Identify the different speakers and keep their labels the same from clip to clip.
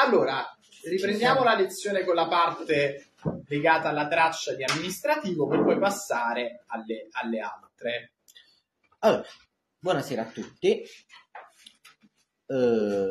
Speaker 1: Allora, riprendiamo la lezione con la parte legata alla traccia di amministrativo per poi passare alle, alle altre. Allora, buonasera a tutti. Uh...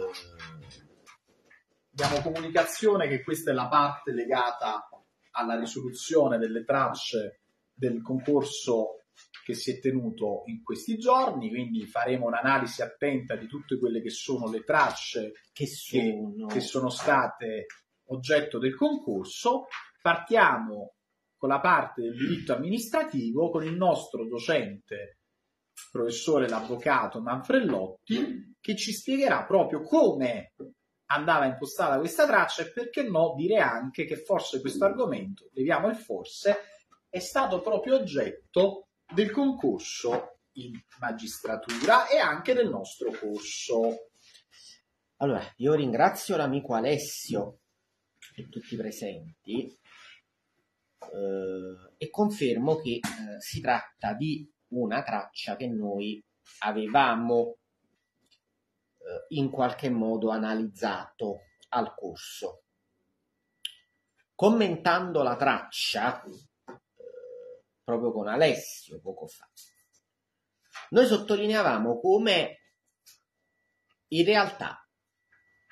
Speaker 1: Diamo comunicazione che questa è la parte legata alla risoluzione delle tracce del concorso che si è tenuto in questi giorni, quindi faremo un'analisi attenta di tutte quelle che sono le tracce che sono, che, che sono state oggetto del concorso. Partiamo con la parte del diritto amministrativo con il nostro docente, professore l'avvocato Manfrellotti, che ci spiegherà proprio come andava impostata questa traccia e perché no dire anche che forse questo argomento, leviamo il forse, è stato proprio oggetto del concorso in magistratura e anche del nostro corso.
Speaker 2: Allora, io ringrazio l'amico Alessio e tutti i presenti eh, e confermo che eh, si tratta di una traccia che noi avevamo eh, in qualche modo analizzato al corso. Commentando la traccia, proprio con Alessio poco fa. Noi sottolineavamo come in realtà,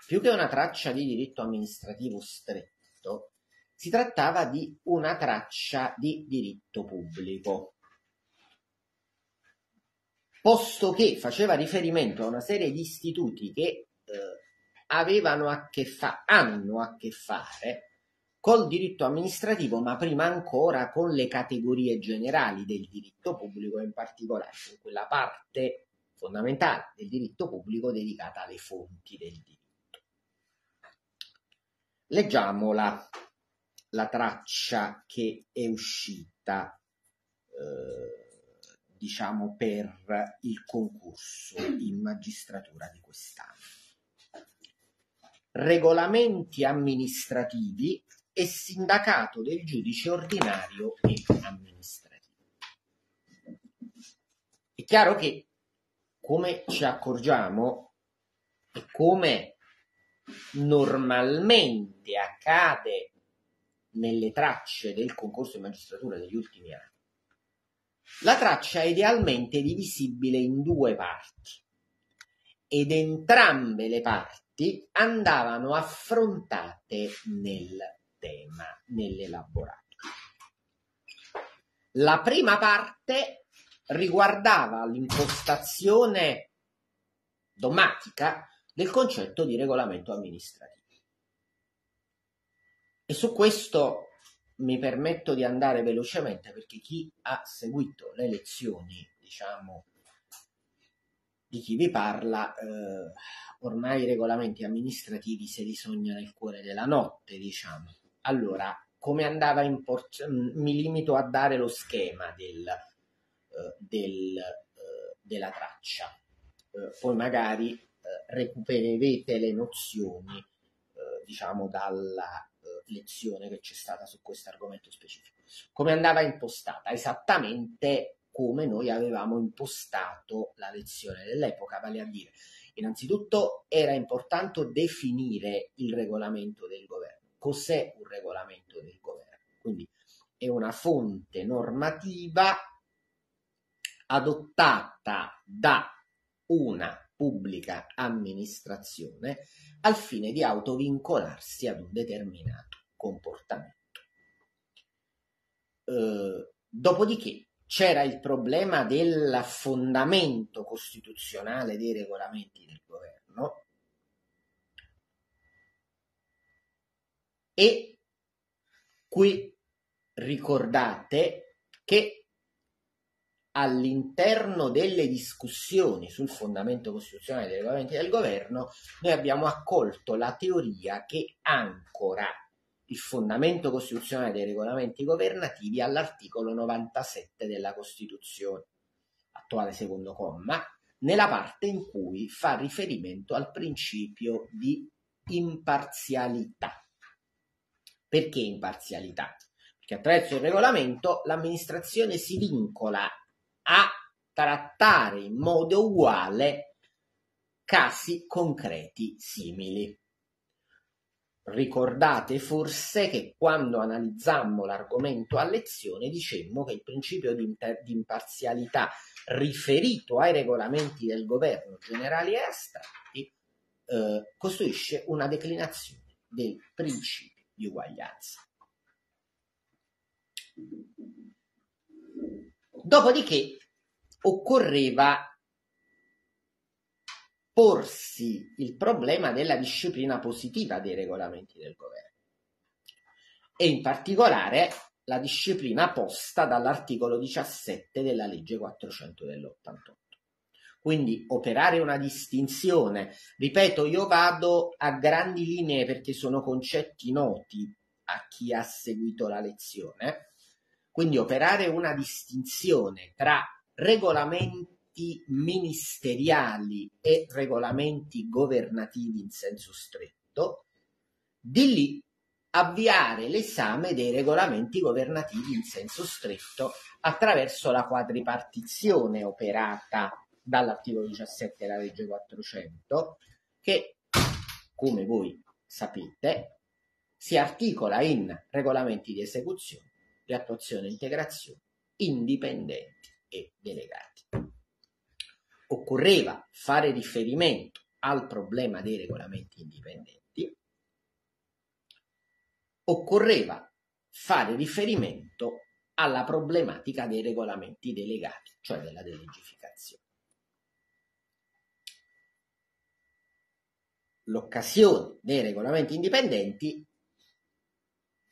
Speaker 2: più che una traccia di diritto amministrativo stretto, si trattava di una traccia di diritto pubblico posto che faceva riferimento a una serie di istituti che eh, avevano a che fare, hanno a che fare col diritto amministrativo, ma prima ancora con le categorie generali del diritto pubblico, in particolare con quella parte fondamentale del diritto pubblico dedicata alle fonti del diritto. Leggiamola la traccia che è uscita, eh, diciamo, per il concorso in magistratura di quest'anno. Regolamenti amministrativi e sindacato del giudice ordinario e amministrativo. È chiaro che, come ci accorgiamo e come normalmente accade nelle tracce del concorso di magistratura degli ultimi anni, la traccia è idealmente divisibile in due parti ed entrambe le parti andavano affrontate nel tema nell'elaborato. La prima parte riguardava l'impostazione domatica del concetto di regolamento amministrativo. E su questo mi permetto di andare velocemente perché chi ha seguito le lezioni, diciamo, di chi vi parla, eh, ormai i regolamenti amministrativi se li sogna nel cuore della notte, diciamo allora, come andava in import- mm, mi limito a dare lo schema del, eh, del, eh, della traccia, eh, poi magari eh, recupererete le nozioni, eh, diciamo, dalla lezione che c'è stata su questo argomento specifico. Come andava impostata? Esattamente come noi avevamo impostato la lezione dell'epoca, vale a dire, innanzitutto era importante definire il regolamento del governo cos'è un regolamento del governo. Quindi è una fonte normativa adottata da una pubblica amministrazione al fine di autovincolarsi ad un determinato comportamento. Eh, dopodiché c'era il problema dell'affondamento costituzionale dei regolamenti del E qui ricordate che all'interno delle discussioni sul fondamento costituzionale dei regolamenti del governo, noi abbiamo accolto la teoria che ancora il fondamento costituzionale dei regolamenti governativi all'articolo 97 della Costituzione, attuale secondo comma, nella parte in cui fa riferimento al principio di imparzialità. Perché imparzialità? Perché attraverso il regolamento l'amministrazione si vincola a trattare in modo uguale casi concreti simili. Ricordate forse che quando analizzammo l'argomento a lezione dicemmo che il principio di, inter- di imparzialità riferito ai regolamenti del governo generali e astratti eh, costruisce una declinazione del principio di uguaglianza. Dopodiché occorreva porsi il problema della disciplina positiva dei regolamenti del governo e in particolare la disciplina posta dall'articolo 17 della legge 400 dell'88. Quindi operare una distinzione. Ripeto, io vado a grandi linee perché sono concetti noti a chi ha seguito la lezione. Quindi operare una distinzione tra regolamenti ministeriali e regolamenti governativi in senso stretto, di lì avviare l'esame dei regolamenti governativi in senso stretto attraverso la quadripartizione operata dall'articolo 17 della legge 400 che, come voi sapete, si articola in regolamenti di esecuzione, di attuazione e integrazione indipendenti e delegati. Occorreva fare riferimento al problema dei regolamenti indipendenti, occorreva fare riferimento alla problematica dei regolamenti delegati, cioè della delegificazione. l'occasione dei regolamenti indipendenti,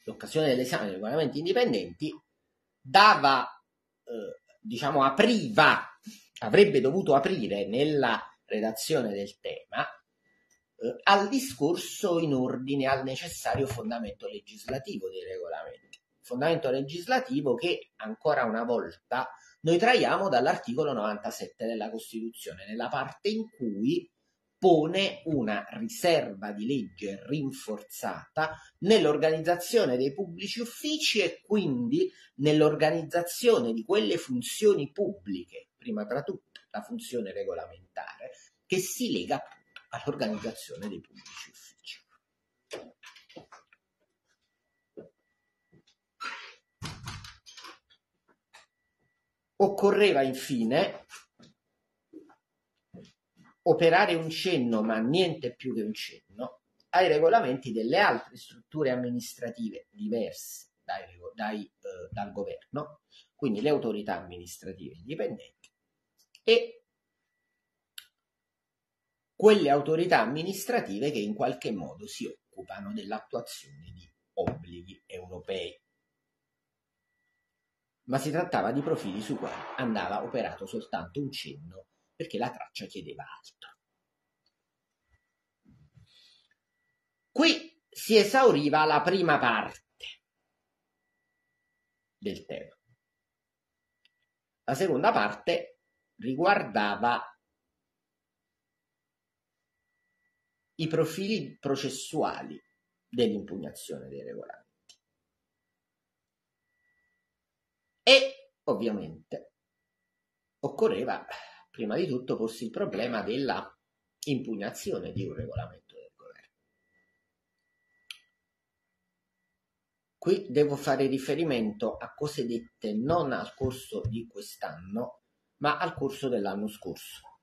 Speaker 2: l'occasione dell'esame dei regolamenti indipendenti, dava, eh, diciamo, apriva, avrebbe dovuto aprire nella redazione del tema eh, al discorso in ordine al necessario fondamento legislativo dei regolamenti. Fondamento legislativo che ancora una volta noi traiamo dall'articolo 97 della Costituzione, nella parte in cui pone una riserva di legge rinforzata nell'organizzazione dei pubblici uffici e quindi nell'organizzazione di quelle funzioni pubbliche, prima tra tutte la funzione regolamentare, che si lega appunto all'organizzazione dei pubblici uffici. Occorreva infine operare un cenno, ma niente più che un cenno, ai regolamenti delle altre strutture amministrative diverse dai, dai, eh, dal governo, quindi le autorità amministrative indipendenti e quelle autorità amministrative che in qualche modo si occupano dell'attuazione di obblighi europei. Ma si trattava di profili su quali andava operato soltanto un cenno perché la traccia chiedeva altro. Qui si esauriva la prima parte del tema. La seconda parte riguardava i profili processuali dell'impugnazione dei regolamenti. E ovviamente occorreva prima di tutto porsi il problema della impugnazione di un regolamento del governo. Qui devo fare riferimento a cose dette non al corso di quest'anno, ma al corso dell'anno scorso,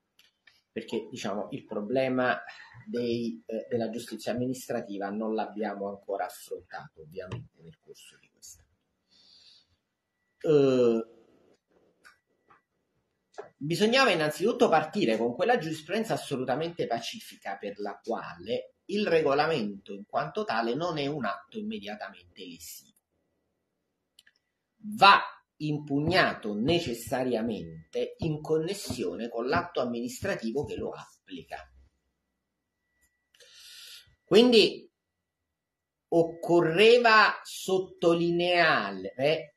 Speaker 2: perché diciamo il problema dei, eh, della giustizia amministrativa non l'abbiamo ancora affrontato ovviamente nel corso di quest'anno. Eh, Bisognava innanzitutto partire con quella giurisprudenza assolutamente pacifica per la quale il regolamento in quanto tale non è un atto immediatamente lesivo. Va impugnato necessariamente in connessione con l'atto amministrativo che lo applica. Quindi occorreva sottolineare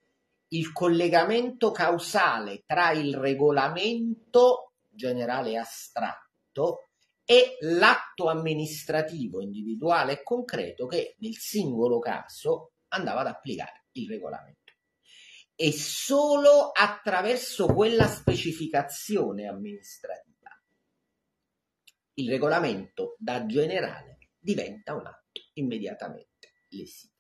Speaker 2: il collegamento causale tra il regolamento generale astratto e l'atto amministrativo individuale e concreto che nel singolo caso andava ad applicare il regolamento. E solo attraverso quella specificazione amministrativa il regolamento da generale diventa un atto immediatamente lesivo.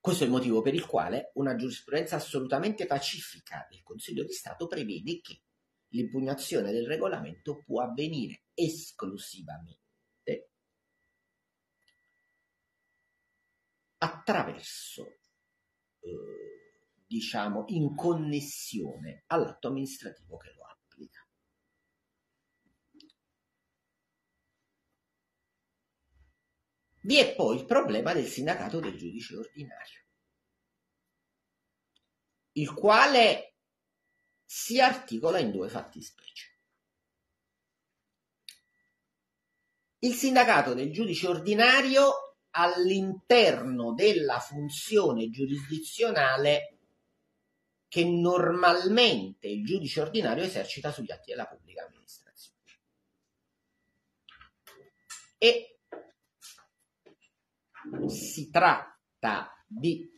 Speaker 2: Questo è il motivo per il quale una giurisprudenza assolutamente pacifica del Consiglio di Stato prevede che l'impugnazione del regolamento può avvenire esclusivamente attraverso, eh, diciamo, in connessione all'atto amministrativo che lo Vi è poi il problema del sindacato del giudice ordinario, il quale si articola in due fattispecie. Il sindacato del giudice ordinario all'interno della funzione giurisdizionale che normalmente il giudice ordinario esercita sugli atti della pubblica amministrazione. E si tratta di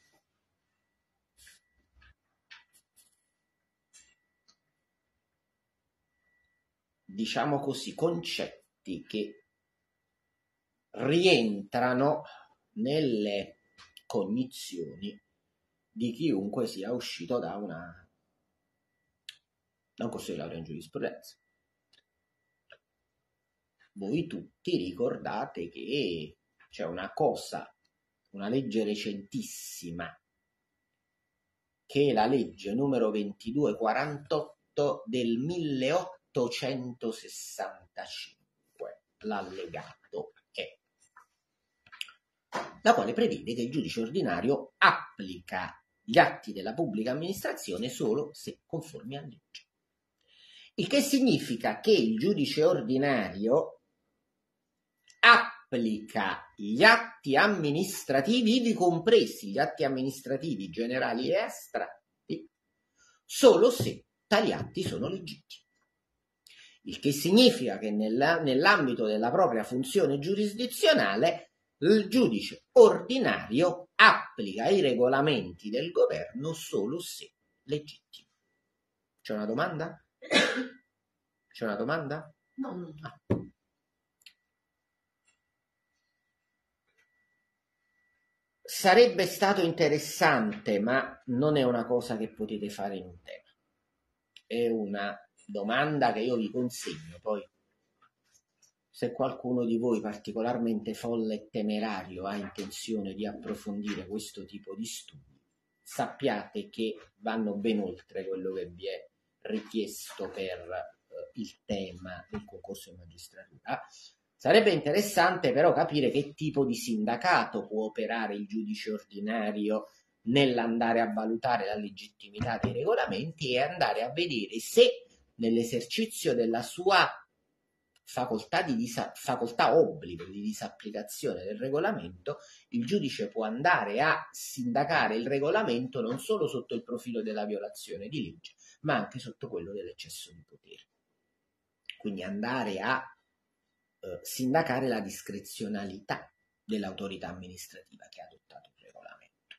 Speaker 2: diciamo così, concetti che rientrano nelle cognizioni di chiunque sia uscito da una da un corso di laurea in giurisprudenza. Voi tutti ricordate che c'è cioè, una cosa, una legge recentissima, che è la legge numero 2248 del 1865, l'allegato E, la quale prevede che il giudice ordinario applica gli atti della pubblica amministrazione solo se conformi a legge. Il che significa che il giudice ordinario applica applica gli atti amministrativi, ivi compresi gli atti amministrativi generali e astratti, solo se tali atti sono legittimi. Il che significa che nella, nell'ambito della propria funzione giurisdizionale il giudice ordinario applica i regolamenti del governo solo se legittimi. C'è una domanda? C'è una domanda? No, no. Ah. Sarebbe stato interessante, ma non è una cosa che potete fare in un tema. È una domanda che io vi consegno poi. Se qualcuno di voi particolarmente folle e temerario ha intenzione di approfondire questo tipo di studi, sappiate che vanno ben oltre quello che vi è richiesto per eh, il tema del concorso di magistratura Sarebbe interessante però capire che tipo di sindacato può operare il giudice ordinario nell'andare a valutare la legittimità dei regolamenti e andare a vedere se nell'esercizio della sua facoltà, di disa- facoltà obbligo di disapplicazione del regolamento, il giudice può andare a sindacare il regolamento non solo sotto il profilo della violazione di legge, ma anche sotto quello dell'eccesso di potere. Quindi andare a eh, sindacare la discrezionalità dell'autorità amministrativa che ha adottato il regolamento.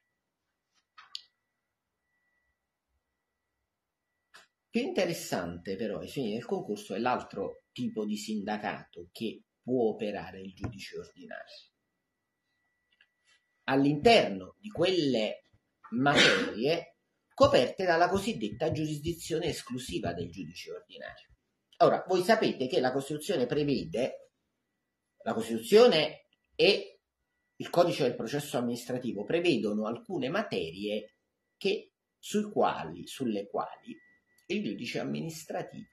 Speaker 2: Più interessante però ai fini del concorso è l'altro tipo di sindacato che può operare il giudice ordinario. All'interno di quelle materie coperte dalla cosiddetta giurisdizione esclusiva del giudice ordinario. Ora, voi sapete che la Costituzione prevede la Costituzione e il codice del processo amministrativo prevedono alcune materie che, sui quali, sulle quali il giudice amministrativo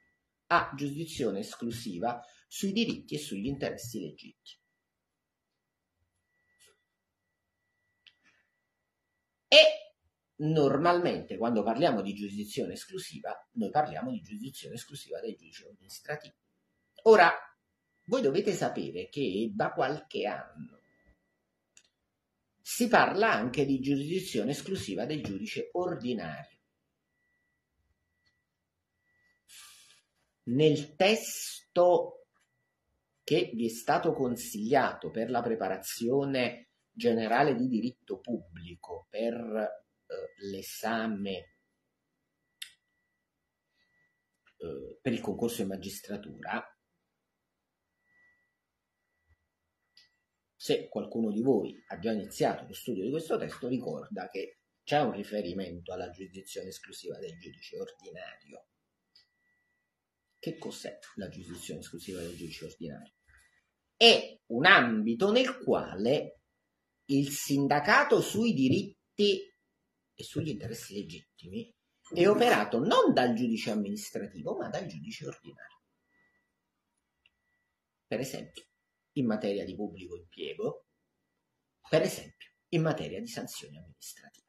Speaker 2: ha giurisdizione esclusiva sui diritti e sugli interessi legittimi. E normalmente quando parliamo di giurisdizione esclusiva, noi parliamo di giurisdizione esclusiva del giudice amministrativo. Ora, voi dovete sapere che da qualche anno si parla anche di giurisdizione esclusiva del giudice ordinario. Nel testo che vi è stato consigliato per la preparazione generale di diritto pubblico per eh, l'esame eh, per il concorso in magistratura se qualcuno di voi ha già iniziato lo studio di questo testo, ricorda che c'è un riferimento alla giurisdizione esclusiva del giudice ordinario. Che cos'è la giurisdizione esclusiva del giudice ordinario? È un ambito nel quale il sindacato sui diritti e sugli interessi legittimi è operato non dal giudice amministrativo, ma dal giudice ordinario. Per esempio, in materia di pubblico impiego, per esempio in materia di sanzioni amministrative.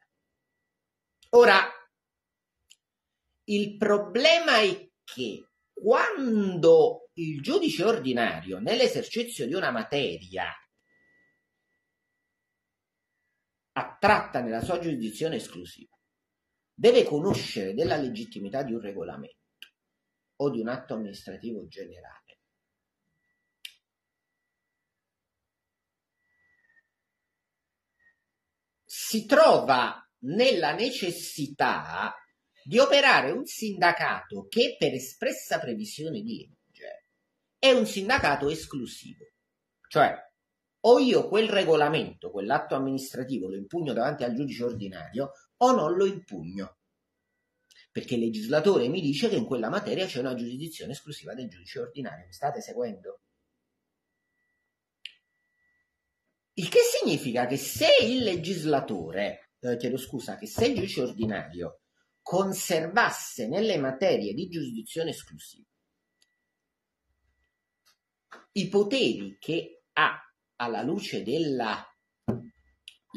Speaker 2: Ora, il problema è che quando il giudice ordinario nell'esercizio di una materia attratta nella sua giurisdizione esclusiva deve conoscere della legittimità di un regolamento o di un atto amministrativo generale, si trova nella necessità di operare un sindacato che per espressa previsione di legge è un sindacato esclusivo. Cioè, o io quel regolamento, quell'atto amministrativo lo impugno davanti al giudice ordinario o non lo impugno. Perché il legislatore mi dice che in quella materia c'è una giurisdizione esclusiva del giudice ordinario. Mi state seguendo? Il che significa che se il legislatore, eh, chiedo scusa, che se il giudice ordinario conservasse nelle materie di giurisdizione esclusiva i poteri che ha alla luce della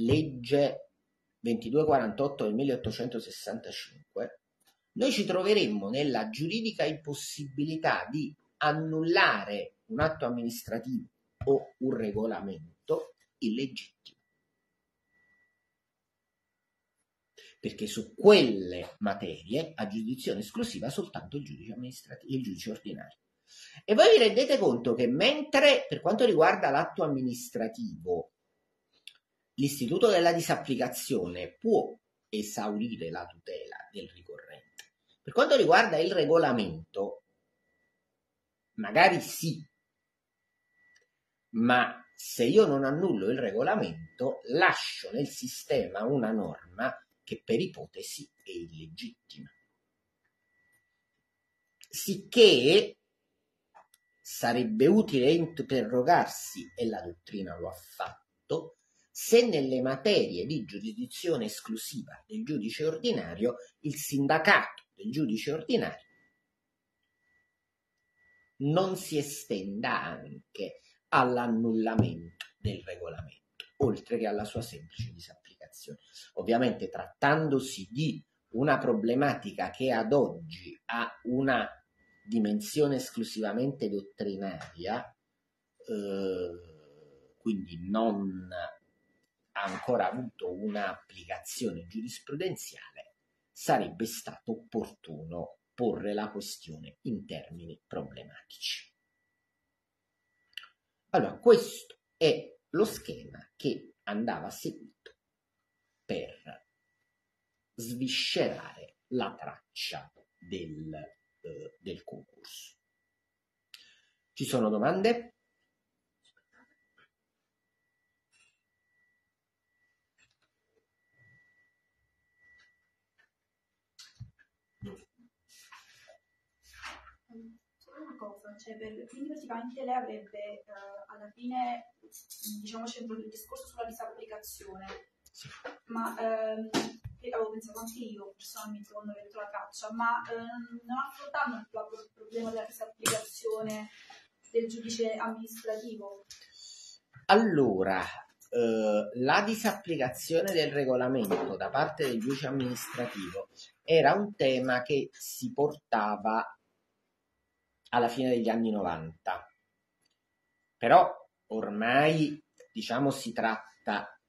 Speaker 2: legge 2248 del 1865, noi ci troveremmo nella giuridica impossibilità di annullare un atto amministrativo o un regolamento illegittimo. Perché su quelle materie ha giurisdizione esclusiva soltanto il giudice amministrativo, il giudice ordinario. E voi vi rendete conto che mentre per quanto riguarda l'atto amministrativo, l'istituto della disapplicazione può esaurire la tutela del ricorrente, per quanto riguarda il regolamento, magari sì, ma se io non annullo il regolamento, lascio nel sistema una norma che per ipotesi è illegittima. Sicché sarebbe utile interrogarsi, e la dottrina lo ha fatto, se nelle materie di giurisdizione esclusiva del giudice ordinario il sindacato del giudice ordinario non si estenda anche all'annullamento del regolamento, oltre che alla sua semplice disapplicazione. Ovviamente trattandosi di una problematica che ad oggi ha una dimensione esclusivamente dottrinaria, eh, quindi non ha ancora avuto un'applicazione giurisprudenziale, sarebbe stato opportuno porre la questione in termini problematici. Allora, questo è lo schema che andava seguito per sviscerare la traccia del, eh, del concorso. Ci sono domande?
Speaker 1: cioè per, quindi praticamente lei avrebbe uh, alla fine, diciamo, centro il discorso sulla disapplicazione. Sì. Ma ehm, avevo pensato anche io personalmente quando ho letto la caccia, ma ehm, non affrontando il problema della disapplicazione del giudice amministrativo.
Speaker 2: Allora, eh, la disapplicazione del regolamento da parte del giudice amministrativo era un tema che si portava alla fine degli anni 90. Però ormai diciamo si tratta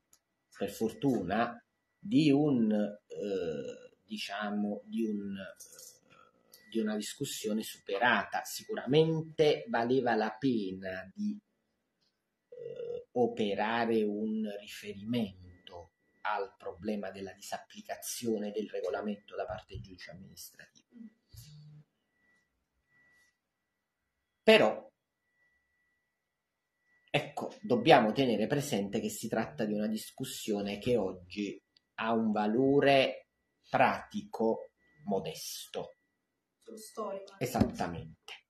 Speaker 2: per fortuna di un eh, diciamo di un eh, di una discussione superata. Sicuramente valeva la pena di eh, operare un riferimento al problema della disapplicazione del regolamento da parte dei giudici amministrativi. Però, ecco, dobbiamo tenere presente che si tratta di una discussione che oggi ha un valore pratico modesto. Storica. Esattamente.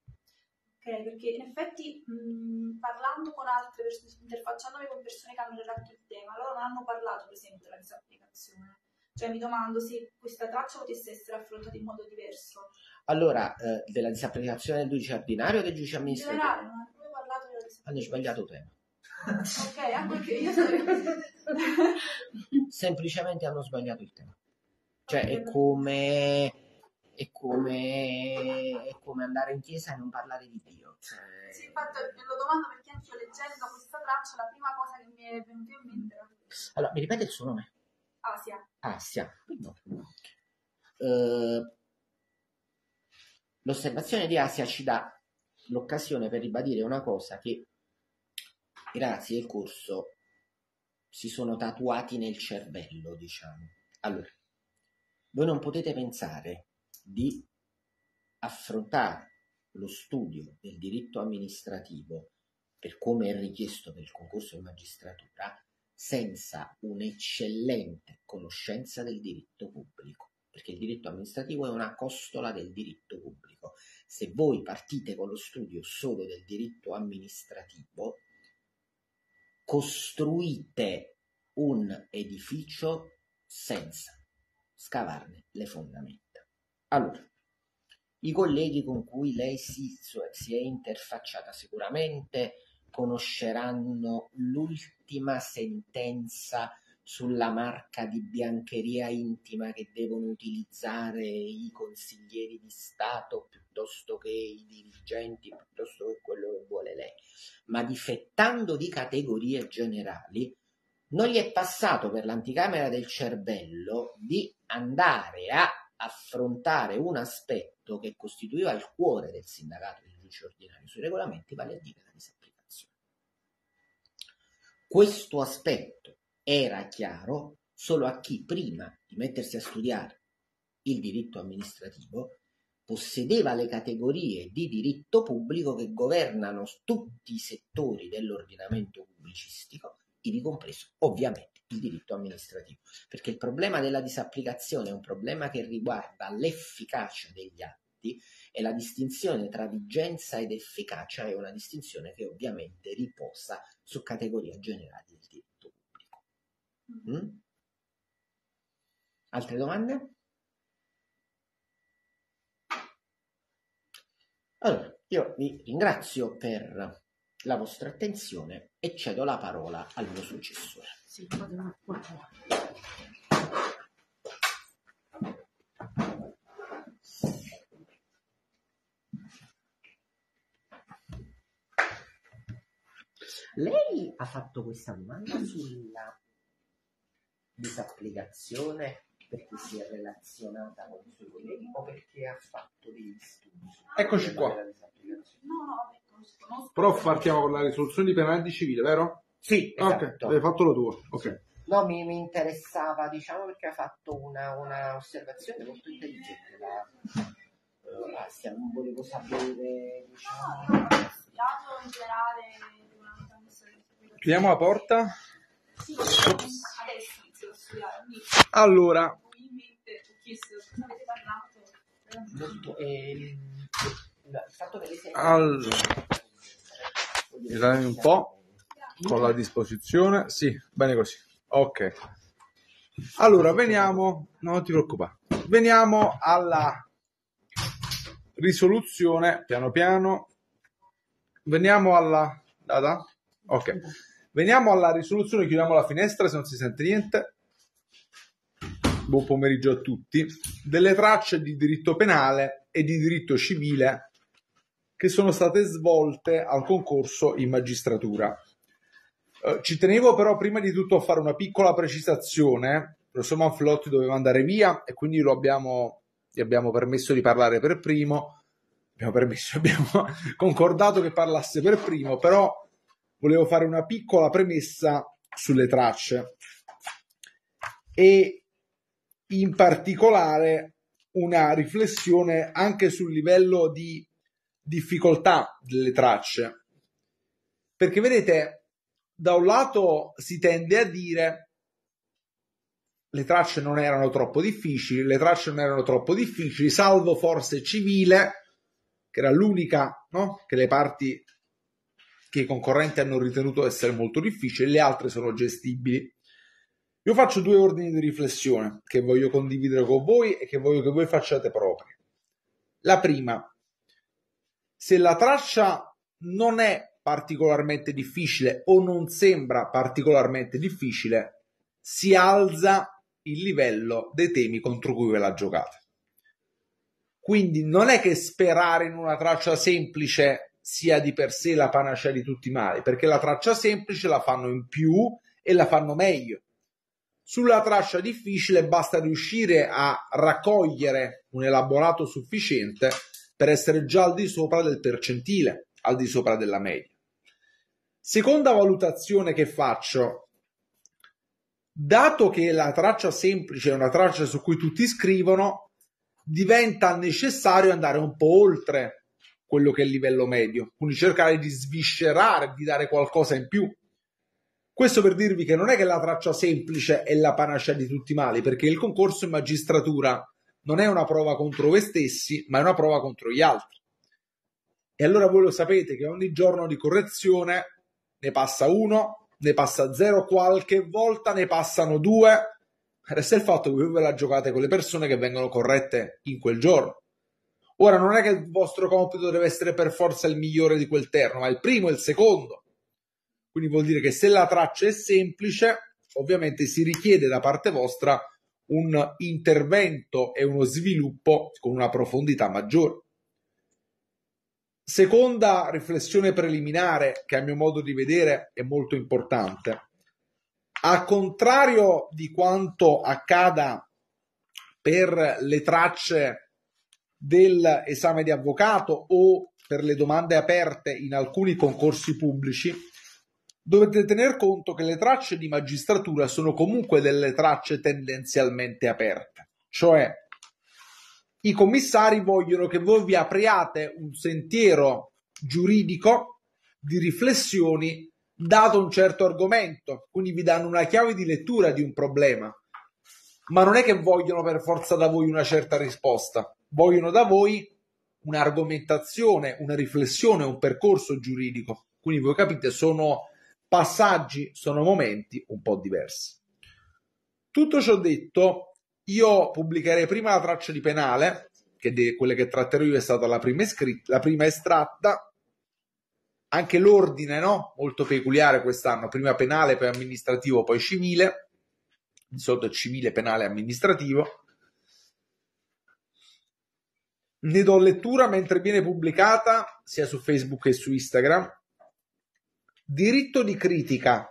Speaker 1: Okay, perché in effetti mh, parlando con altre persone, interfacciandomi con persone che hanno redatto il tema, loro non hanno parlato per esempio della disapplicazione. Cioè mi domando se questa traccia potesse essere affrontata in modo diverso.
Speaker 2: Allora, eh, della disapplicazione del giudice ordinario o del giudice amministrativo? In
Speaker 1: generale, non abbiamo parlato della disapplicazione. Hanno sbagliato tema. ok, anche io
Speaker 2: Semplicemente hanno sbagliato il tema. Cioè, è come...
Speaker 3: È come,
Speaker 2: è come, andare in chiesa e non parlare di Dio. Cioè... Sì,
Speaker 1: infatti me lo domando perché anche leggendo questa traccia la prima cosa che mi è venuta in mente.
Speaker 2: Allora, mi ripete il suo nome? Asia. Asia. No. Uh, L'osservazione di Asia ci dà l'occasione per ribadire una cosa che grazie al corso si sono tatuati nel cervello, diciamo. Allora, voi non potete pensare di affrontare lo studio del diritto amministrativo per come è richiesto per il concorso di magistratura senza un'eccellente conoscenza del diritto pubblico perché il diritto amministrativo è una costola del diritto pubblico. Se voi partite con lo studio solo del diritto amministrativo, costruite un edificio senza scavarne le fondamenta. Allora, i colleghi con cui lei si, si è interfacciata sicuramente conosceranno l'ultima sentenza sulla marca di biancheria intima che devono utilizzare i consiglieri di Stato piuttosto che i dirigenti, piuttosto che quello che vuole lei, ma difettando di categorie generali, non gli è passato per l'anticamera del cervello di andare a affrontare un aspetto che costituiva il cuore del sindacato dei giudice ordinario sui regolamenti, vale a dire la disapplicazione. Questo aspetto era chiaro solo a chi prima di mettersi a studiare il diritto amministrativo possedeva le categorie di diritto pubblico che governano tutti i settori dell'ordinamento pubblicistico, ivi compreso ovviamente il diritto amministrativo, perché il problema della disapplicazione è un problema che riguarda l'efficacia degli atti e la distinzione tra vigenza ed efficacia è una distinzione che ovviamente riposa su categoria generale del diritto. Mm? Altre domande? Allora, io vi ringrazio per la vostra attenzione e cedo la parola al mio successore. Sì, Lei ha fatto questa domanda sulla disapplicazione perché si è relazionata con i suoi colleghi
Speaker 1: o perché ha fatto degli studi?
Speaker 3: Eccoci qua. Però partiamo con la risoluzione di penale civile, vero? Sì, esatto. Ok, hai fatto la tua. Okay.
Speaker 2: No, mi, mi, interessava, diciamo, perché ha fatto una, una osservazione molto intelligente.
Speaker 1: La, la,
Speaker 2: eh, ah, se non volevo sapere,
Speaker 3: diciamo... No,
Speaker 1: in generale...
Speaker 3: Chiudiamo la porta?
Speaker 1: Sì, adesso.
Speaker 3: Allora, allora, vediamo un po' con la disposizione. Sì, bene così. Ok. Allora, veniamo, non ti preoccupare. Veniamo alla risoluzione piano piano. Veniamo alla data. Ok. Veniamo alla risoluzione, chiudiamo la finestra se non si sente niente buon pomeriggio a tutti, delle tracce di diritto penale e di diritto civile che sono state svolte al concorso in magistratura. Eh, ci tenevo però prima di tutto a fare una piccola precisazione. Il professor Manflotti doveva andare via e quindi lo abbiamo, gli abbiamo permesso di parlare per primo. Abbiamo permesso, abbiamo concordato che parlasse per primo, però volevo fare una piccola premessa sulle tracce. E in particolare una riflessione anche sul livello di difficoltà delle tracce. Perché vedete, da un lato si tende a dire le tracce non erano troppo difficili, le tracce non erano troppo difficili, salvo forse Civile, che era l'unica no? che le parti che i concorrenti hanno ritenuto essere molto difficili, le altre sono gestibili. Io faccio due ordini di riflessione che voglio condividere con voi e che voglio che voi facciate proprie. La prima, se la traccia non è particolarmente difficile o non sembra particolarmente difficile, si alza il livello dei temi contro cui ve la giocate. Quindi non è che sperare in una traccia semplice sia di per sé la panacea di tutti i mali, perché la traccia semplice la fanno in più e la fanno meglio. Sulla traccia difficile basta riuscire a raccogliere un elaborato sufficiente per essere già al di sopra del percentile, al di sopra della media. Seconda valutazione che faccio, dato che la traccia semplice è una traccia su cui tutti scrivono, diventa necessario andare un po' oltre quello che è il livello medio, quindi cercare di sviscerare, di dare qualcosa in più questo per dirvi che non è che la traccia semplice è la panacea di tutti i mali, perché il concorso in magistratura non è una prova contro voi stessi, ma è una prova contro gli altri. E allora voi lo sapete che ogni giorno di correzione ne passa uno, ne passa zero, qualche volta ne passano due. Resta il fatto che voi ve la giocate con le persone che vengono corrette in quel giorno. Ora non è che il vostro compito deve essere per forza il migliore di quel terno, ma il primo e il secondo. Quindi vuol dire che se la traccia è semplice, ovviamente si richiede da parte vostra un intervento e uno sviluppo con una profondità maggiore. Seconda riflessione preliminare che a mio modo di vedere è molto importante. al contrario di quanto accada per le tracce dell'esame di avvocato o per le domande aperte in alcuni concorsi pubblici, dovete tener conto che le tracce di magistratura sono comunque delle tracce tendenzialmente aperte, cioè i commissari vogliono che voi vi apriate un sentiero giuridico di riflessioni dato un certo argomento, quindi vi danno una chiave di lettura di un problema, ma non è che vogliono per forza da voi una certa risposta, vogliono da voi un'argomentazione, una riflessione, un percorso giuridico. Quindi voi capite, sono passaggi, sono momenti un po' diversi. Tutto ciò detto, io pubblicherei prima la traccia di penale, che di quelle che tratterò io è stata la prima, iscritta, la prima estratta, anche l'ordine, no? Molto peculiare quest'anno, prima penale, poi amministrativo, poi civile, di solito civile, penale, amministrativo. Ne do lettura mentre viene pubblicata sia su Facebook che su Instagram diritto di critica,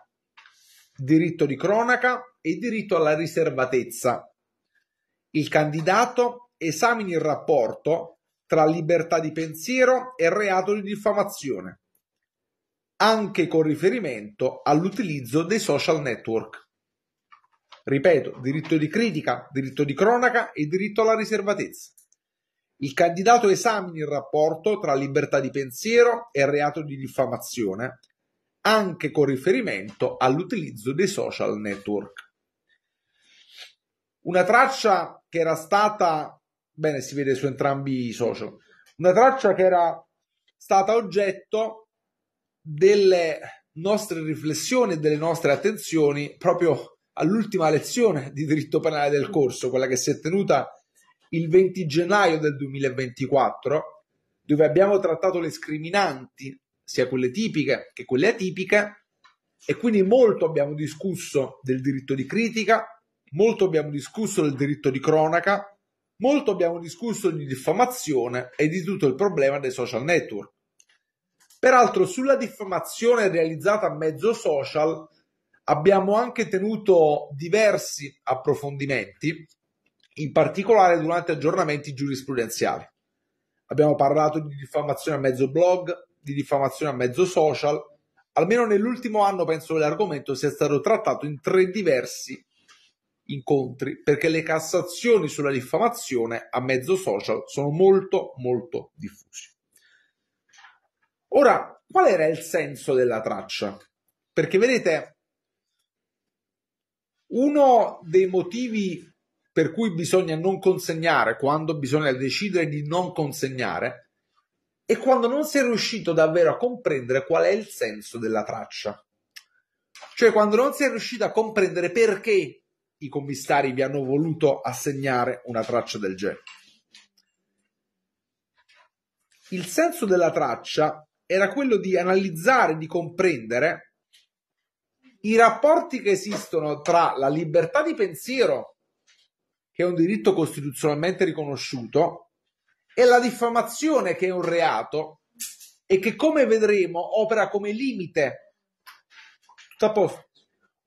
Speaker 3: diritto di cronaca e diritto alla riservatezza. Il candidato esamini il rapporto tra libertà di pensiero e reato di diffamazione, anche con riferimento all'utilizzo dei social network. Ripeto, diritto di critica, diritto di cronaca e diritto alla riservatezza. Il candidato esamini il rapporto tra libertà di pensiero e reato di diffamazione, anche con riferimento all'utilizzo dei social network. Una traccia che era stata, bene si vede su entrambi i social, una traccia che era stata oggetto delle nostre riflessioni e delle nostre attenzioni proprio all'ultima lezione di diritto penale del corso, quella che si è tenuta il 20 gennaio del 2024, dove abbiamo trattato le scriminanti sia quelle tipiche che quelle atipiche e quindi molto abbiamo discusso del diritto di critica, molto abbiamo discusso del diritto di cronaca, molto abbiamo discusso di diffamazione e di tutto il problema dei social network. Peraltro sulla diffamazione realizzata a mezzo social abbiamo anche tenuto diversi approfondimenti, in particolare durante aggiornamenti giurisprudenziali. Abbiamo parlato di diffamazione a mezzo blog, di diffamazione a mezzo social, almeno nell'ultimo anno penso che l'argomento sia stato trattato in tre diversi incontri, perché le cassazioni sulla diffamazione a mezzo social sono molto molto diffusi. Ora, qual era il senso della traccia? Perché vedete, uno dei motivi per cui bisogna non consegnare, quando bisogna decidere di non consegnare, e quando non si è riuscito davvero a comprendere qual è il senso della traccia. Cioè quando non si è riuscito a comprendere perché i commissari vi hanno voluto assegnare una traccia del genere. Il senso della traccia era quello di analizzare, di comprendere i rapporti che esistono tra la libertà di pensiero, che è un diritto costituzionalmente riconosciuto, è la diffamazione che è un reato e che come vedremo opera come limite tutto a posto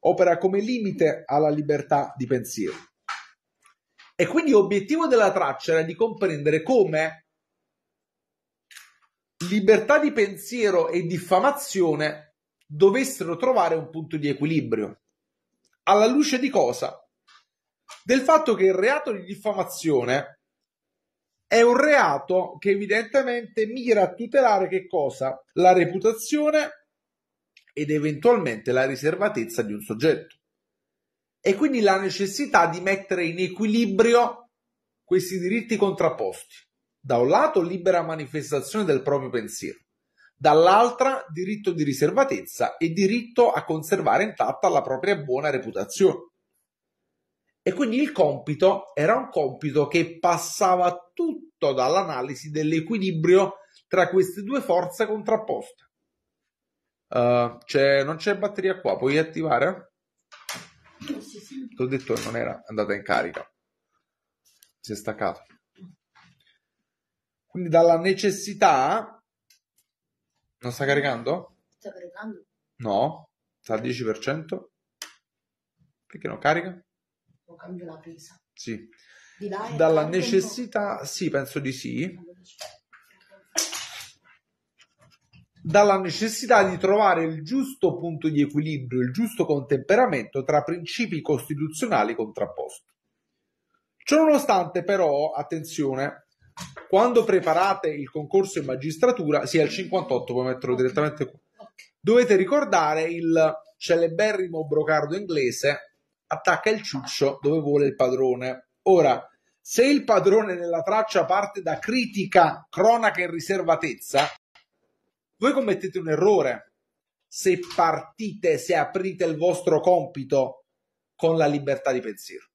Speaker 3: opera come limite alla libertà di pensiero e quindi l'obiettivo della traccia era di comprendere come libertà di pensiero e diffamazione dovessero trovare un punto di equilibrio alla luce di cosa? del fatto che il reato di diffamazione è un reato che evidentemente mira a tutelare che cosa? La reputazione ed eventualmente la riservatezza di un soggetto. E quindi la necessità di mettere in equilibrio questi diritti contrapposti. Da un lato libera manifestazione del proprio pensiero, dall'altra diritto di riservatezza e diritto a conservare intatta la propria buona reputazione. E quindi il compito era un compito che passava tutto dall'analisi dell'equilibrio tra queste due forze contrapposte. Uh, c'è, non c'è batteria qua, puoi attivare? Ti ho detto che non era andata in carica. Si è staccato. Quindi dalla necessità... Non sta caricando?
Speaker 1: Sta caricando.
Speaker 3: No, sta al 10%. Perché non carica?
Speaker 2: cambio la presa. Sì. Dalla
Speaker 3: necessità, sì, penso di sì. Dalla necessità di trovare il giusto punto di equilibrio, il giusto contemperamento tra principi costituzionali contrapposti. Ciononostante, però, attenzione, quando preparate il concorso in magistratura, sia sì, il 58, puoi metterlo direttamente qui, dovete ricordare il celeberrimo brocardo inglese attacca il ciuccio dove vuole il padrone. Ora, se il padrone nella traccia parte da critica, cronaca e riservatezza, voi commettete un errore. Se partite, se aprite il vostro compito con la libertà di pensiero.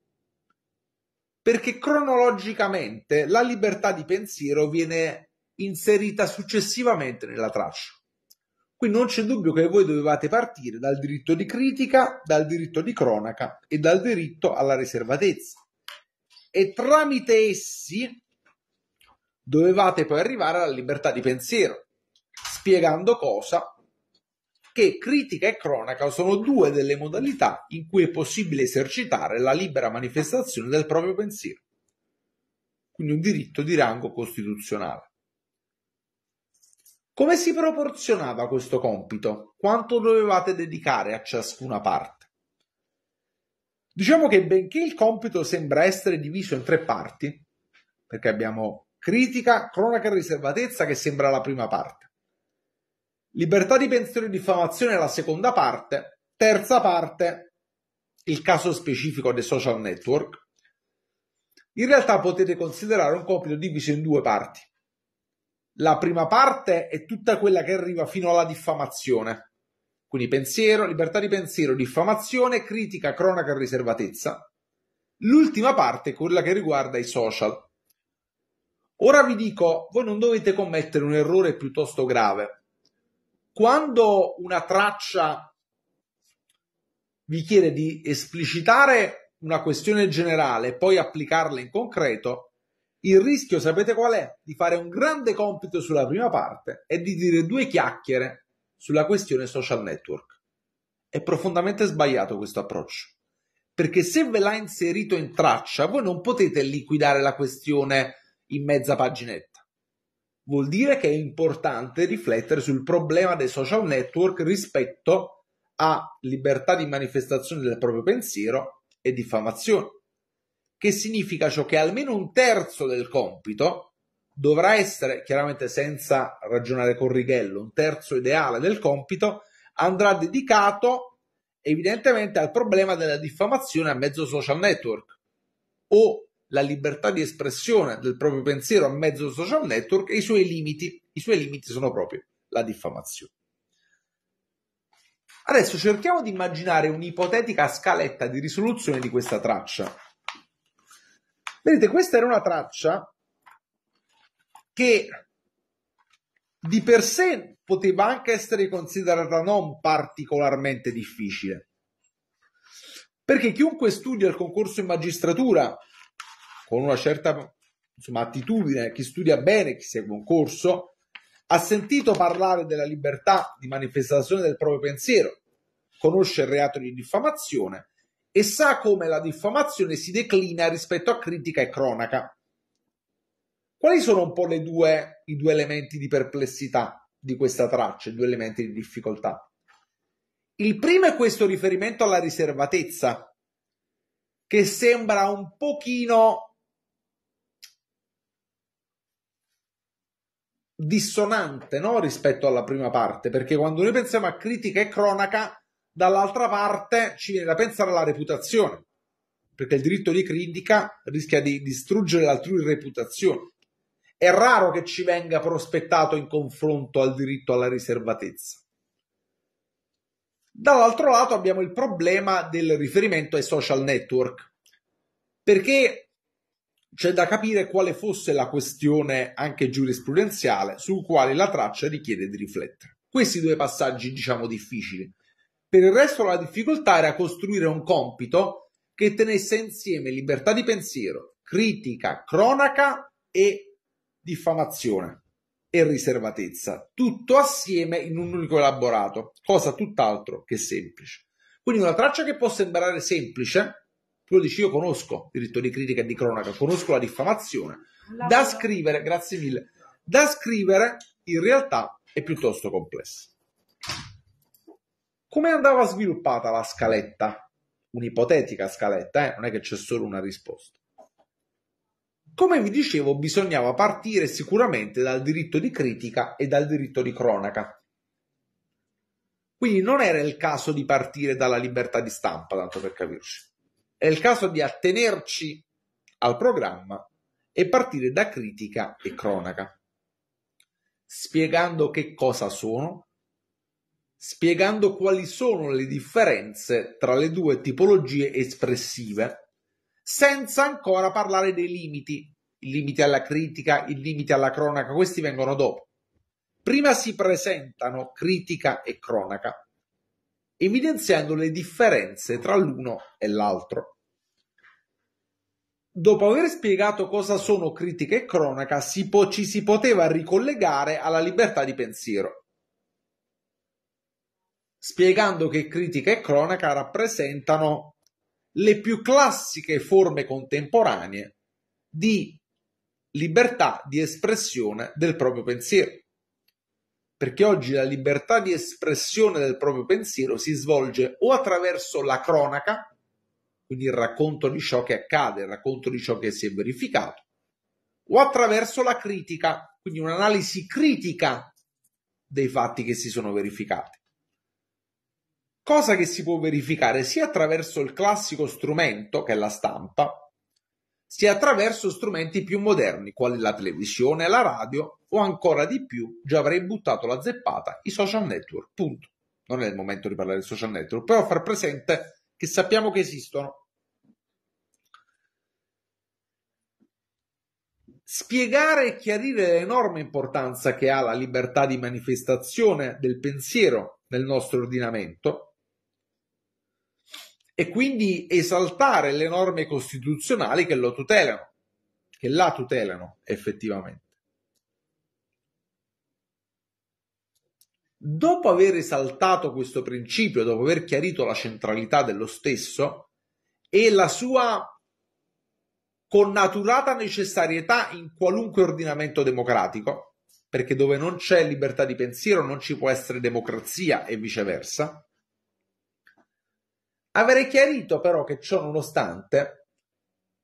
Speaker 3: Perché cronologicamente la libertà di pensiero viene inserita successivamente nella traccia. Quindi non c'è dubbio che voi dovevate partire dal diritto di critica, dal diritto di cronaca e dal diritto alla riservatezza. E tramite essi dovevate poi arrivare alla libertà di pensiero, spiegando cosa? Che critica e cronaca sono due delle modalità in cui è possibile esercitare la libera manifestazione del proprio pensiero, quindi un diritto di rango costituzionale. Come si proporzionava questo compito? Quanto dovevate dedicare a ciascuna parte? Diciamo che benché il compito sembra essere diviso in tre parti, perché abbiamo critica, cronaca e riservatezza che sembra la prima parte, libertà di pensiero e diffamazione la seconda parte, terza parte il caso specifico dei social network, in realtà potete considerare un compito diviso in due parti la prima parte è tutta quella che arriva fino alla diffamazione. Quindi pensiero, libertà di pensiero, diffamazione, critica, cronaca e riservatezza. L'ultima parte è quella che riguarda i social. Ora vi dico, voi non dovete commettere un errore piuttosto grave. Quando una traccia vi chiede di esplicitare una questione generale e poi applicarla in concreto, il rischio, sapete qual è? Di fare un grande compito sulla prima parte e di dire due chiacchiere sulla questione social network. È profondamente sbagliato questo approccio. Perché se ve l'ha inserito in traccia, voi non potete liquidare la questione in mezza paginetta. Vuol dire che è importante riflettere sul problema dei social network rispetto a libertà di manifestazione del proprio pensiero e diffamazione che significa ciò che almeno un terzo del compito dovrà essere, chiaramente senza ragionare con Righello, un terzo ideale del compito andrà dedicato evidentemente al problema della diffamazione a mezzo social network o la libertà di espressione del proprio pensiero a mezzo social network e i suoi limiti. I suoi limiti sono proprio la diffamazione. Adesso cerchiamo di immaginare un'ipotetica scaletta di risoluzione di questa traccia. Vedete, questa era una traccia che di per sé poteva anche essere considerata non particolarmente difficile. Perché chiunque studia il concorso in magistratura con una certa insomma, attitudine, chi studia bene, chi segue un corso, ha sentito parlare della libertà di manifestazione del proprio pensiero, conosce il reato di diffamazione e sa come la diffamazione si declina rispetto a critica e cronaca. Quali sono un po' due, i due elementi di perplessità di questa traccia, i due elementi di difficoltà? Il primo è questo riferimento alla riservatezza, che sembra un pochino dissonante no? rispetto alla prima parte, perché quando noi pensiamo a critica e cronaca, dall'altra parte ci viene da pensare alla reputazione, perché il diritto di critica rischia di distruggere l'altrui reputazione. È raro che ci venga prospettato in confronto al diritto alla riservatezza. Dall'altro lato abbiamo il problema del riferimento ai social network, perché c'è da capire quale fosse la questione anche giurisprudenziale su quale la traccia richiede di riflettere. Questi due passaggi, diciamo, difficili per il resto la difficoltà era costruire un compito che tenesse insieme libertà di pensiero, critica, cronaca e diffamazione e riservatezza, tutto assieme in un unico elaborato, cosa tutt'altro che semplice. Quindi una traccia che può sembrare semplice, tu lo dici io conosco diritto di critica e di cronaca, conosco la diffamazione, da scrivere, grazie mille, da scrivere in realtà è piuttosto complessa come andava sviluppata la scaletta? Un'ipotetica scaletta, eh? non è che c'è solo una risposta. Come vi dicevo, bisognava partire sicuramente dal diritto di critica e dal diritto di cronaca. Quindi non era il caso di partire dalla libertà di stampa, tanto per capirci. È il caso di attenerci al programma e partire da critica e cronaca, spiegando che cosa sono, spiegando quali sono le differenze tra le due tipologie espressive, senza ancora parlare dei limiti, i limiti alla critica, i limiti alla cronaca, questi vengono dopo. Prima si presentano critica e cronaca, evidenziando le differenze tra l'uno e l'altro. Dopo aver spiegato cosa sono critica e cronaca, si po- ci si poteva ricollegare alla libertà di pensiero spiegando che critica e cronaca rappresentano le più classiche forme contemporanee di libertà di espressione del proprio pensiero. Perché oggi la libertà di espressione del proprio pensiero si svolge o attraverso la cronaca, quindi il racconto di ciò che accade, il racconto di ciò che si è verificato, o attraverso la critica, quindi un'analisi critica dei fatti che si sono verificati cosa che si può verificare sia attraverso il classico strumento, che è la stampa, sia attraverso strumenti più moderni, quali la televisione, la radio o ancora di più, già avrei buttato la zeppata, i social network. Punto. Non è il momento di parlare di social network, però far presente che sappiamo che esistono spiegare e chiarire l'enorme importanza che ha la libertà di manifestazione del pensiero nel nostro ordinamento e quindi esaltare le norme costituzionali che lo tutelano, che la tutelano effettivamente. Dopo aver esaltato questo principio, dopo aver chiarito la centralità dello stesso e la sua connaturata necessarietà in qualunque ordinamento democratico, perché dove non c'è libertà di pensiero non ci può essere democrazia e viceversa, Avrei chiarito però che ciò nonostante,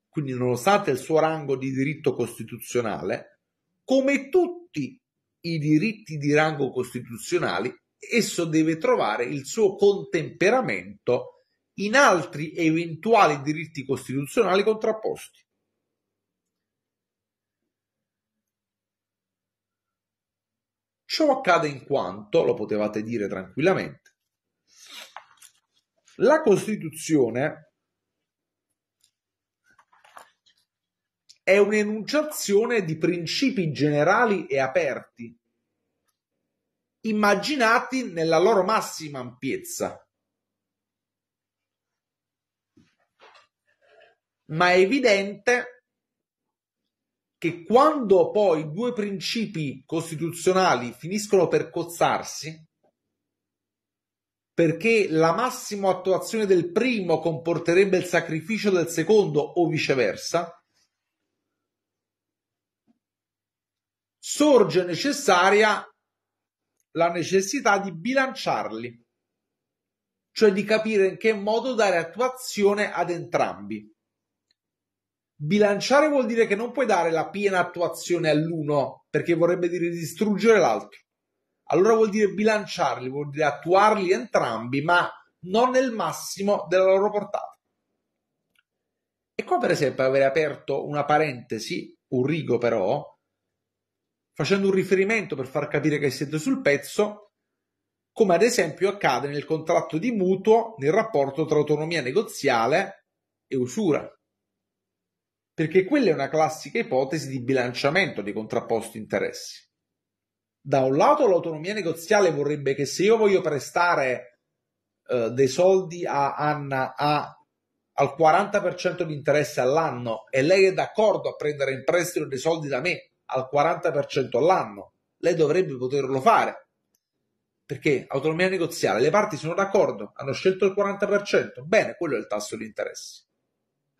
Speaker 3: quindi nonostante il suo rango di diritto costituzionale, come tutti i diritti di rango costituzionale, esso deve trovare il suo contemperamento in altri eventuali diritti costituzionali contrapposti. Ciò accade in quanto, lo potevate dire tranquillamente, la Costituzione è un'enunciazione di principi generali e aperti, immaginati nella loro massima ampiezza. Ma è evidente che quando poi due principi costituzionali finiscono per cozzarsi, perché la massima attuazione del primo comporterebbe il sacrificio del secondo o viceversa, sorge necessaria la necessità di bilanciarli, cioè di capire in che modo dare attuazione ad entrambi. Bilanciare vuol dire che non puoi dare la piena attuazione all'uno perché vorrebbe dire distruggere l'altro allora vuol dire bilanciarli, vuol dire attuarli entrambi, ma non nel massimo della loro portata. E qua, per esempio, avrei aperto una parentesi, un rigo però, facendo un riferimento per far capire che siete sul pezzo, come ad esempio accade nel contratto di mutuo nel rapporto tra autonomia negoziale e usura. Perché quella è una classica ipotesi di bilanciamento dei contrapposti interessi da un lato l'autonomia negoziale vorrebbe che se io voglio prestare eh, dei soldi a Anna a, al 40% di interesse all'anno e lei è d'accordo a prendere in prestito dei soldi da me al 40% all'anno, lei dovrebbe poterlo fare. Perché autonomia negoziale, le parti sono d'accordo, hanno scelto il 40%, bene, quello è il tasso di interesse.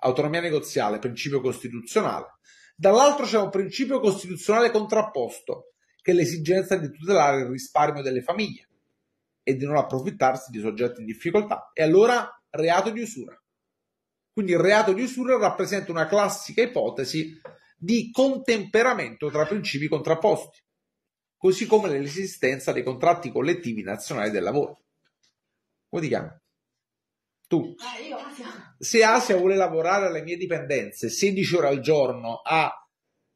Speaker 3: Autonomia negoziale, principio costituzionale. Dall'altro c'è un principio costituzionale contrapposto, che l'esigenza di tutelare il risparmio delle famiglie e di non approfittarsi di soggetti in difficoltà. E allora reato di usura. Quindi il reato di usura rappresenta una classica ipotesi di contemperamento tra principi contrapposti, così come l'esistenza dei contratti collettivi nazionali del lavoro. Come ti chiami? Tu.
Speaker 1: Ah,
Speaker 3: Se Asia vuole lavorare alle mie dipendenze 16 ore al giorno a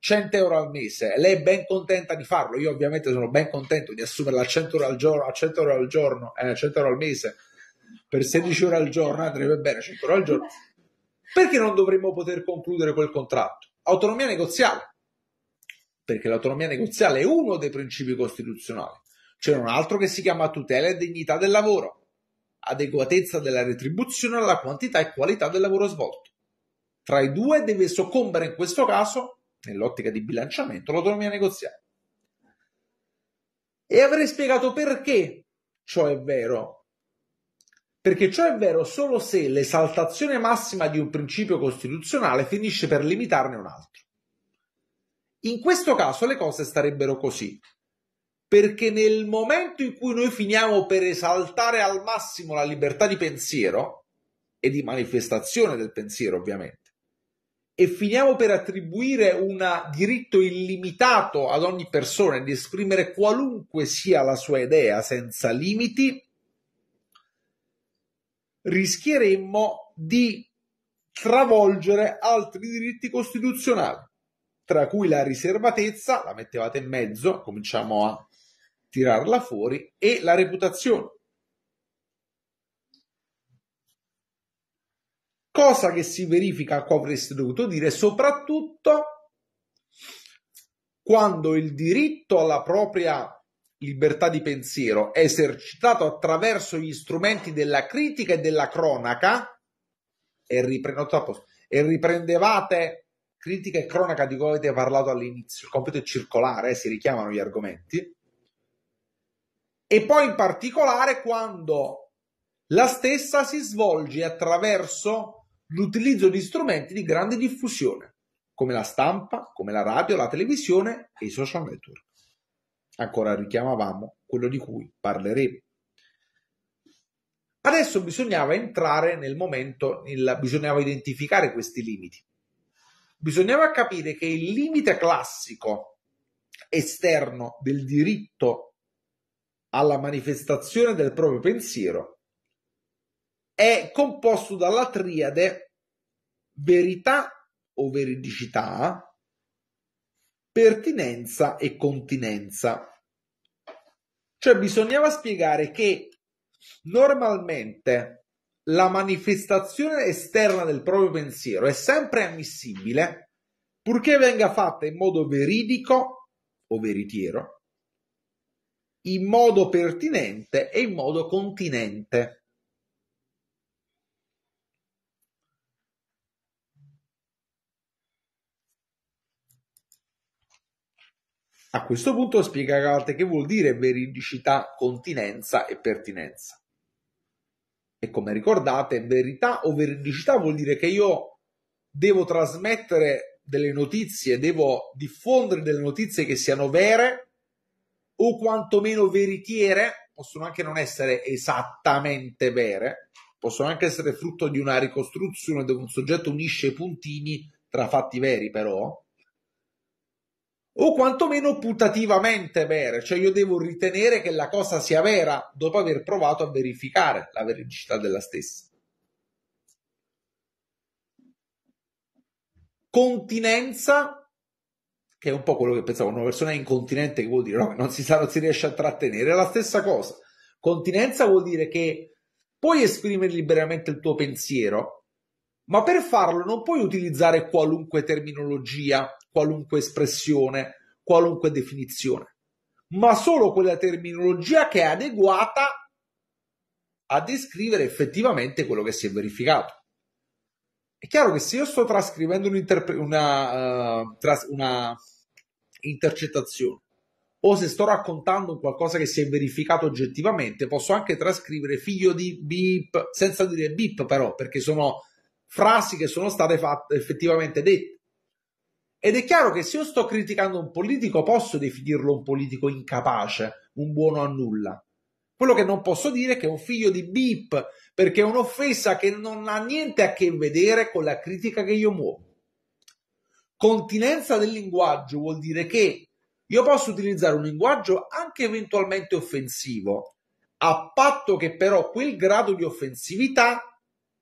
Speaker 3: 100 euro al mese, lei è ben contenta di farlo, io ovviamente sono ben contento di assumerla a 100 euro al giorno, a 100 euro al, giorno, eh, 100 euro al mese, per 16 ore al giorno eh, andrebbe bene, 100 euro al giorno, perché non dovremmo poter concludere quel contratto? Autonomia negoziale, perché l'autonomia negoziale è uno dei principi costituzionali, c'è un altro che si chiama tutela e dignità del lavoro, adeguatezza della retribuzione alla quantità e qualità del lavoro svolto. Tra i due deve soccombere in questo caso nell'ottica di bilanciamento, l'autonomia negoziale. E avrei spiegato perché ciò è vero. Perché ciò è vero solo se l'esaltazione massima di un principio costituzionale finisce per limitarne un altro. In questo caso le cose starebbero così. Perché nel momento in cui noi finiamo per esaltare al massimo la libertà di pensiero e di manifestazione del pensiero, ovviamente, e finiamo per attribuire un diritto illimitato ad ogni persona di esprimere qualunque sia la sua idea senza limiti, rischieremmo di travolgere altri diritti costituzionali, tra cui la riservatezza, la mettevate in mezzo, cominciamo a tirarla fuori, e la reputazione. cosa che si verifica qua avreste dovuto dire soprattutto quando il diritto alla propria libertà di pensiero è esercitato attraverso gli strumenti della critica e della cronaca e, ripre- e riprendevate critica e cronaca di cui avete parlato all'inizio, il compito è circolare, eh, si richiamano gli argomenti, e poi in particolare quando la stessa si svolge attraverso l'utilizzo di strumenti di grande diffusione, come la stampa, come la radio, la televisione e i social network. Ancora richiamavamo quello di cui parleremo. Adesso bisognava entrare nel momento, il, bisognava identificare questi limiti. Bisognava capire che il limite classico esterno del diritto alla manifestazione del proprio pensiero è composto dalla triade verità o veridicità, pertinenza e continenza. Cioè bisognava spiegare che normalmente la manifestazione esterna del proprio pensiero è sempre ammissibile purché venga fatta in modo veridico o veritiero, in modo pertinente e in modo continente. A questo punto spiega Galate che vuol dire veridicità, continenza e pertinenza. E come ricordate, verità o veridicità vuol dire che io devo trasmettere delle notizie, devo diffondere delle notizie che siano vere o quantomeno veritiere, possono anche non essere esattamente vere, possono anche essere frutto di una ricostruzione dove un soggetto unisce i puntini tra fatti veri però, o quantomeno putativamente vere, cioè io devo ritenere che la cosa sia vera dopo aver provato a verificare la veridicità della stessa. Continenza, che è un po' quello che pensavo, una persona è incontinente che vuol dire no, non si sa, non si riesce a trattenere, è la stessa cosa. Continenza vuol dire che puoi esprimere liberamente il tuo pensiero, ma per farlo non puoi utilizzare qualunque terminologia qualunque espressione, qualunque definizione, ma solo quella terminologia che è adeguata a descrivere effettivamente quello che si è verificato. È chiaro che se io sto trascrivendo una, uh, tras- una intercettazione o se sto raccontando qualcosa che si è verificato oggettivamente, posso anche trascrivere figlio di bip senza dire bip però, perché sono frasi che sono state fatte effettivamente dette ed è chiaro che se io sto criticando un politico posso definirlo un politico incapace, un buono a nulla. Quello che non posso dire è che è un figlio di Bip, perché è un'offesa che non ha niente a che vedere con la critica che io muovo. Continenza del linguaggio vuol dire che io posso utilizzare un linguaggio anche eventualmente offensivo, a patto che però quel grado di offensività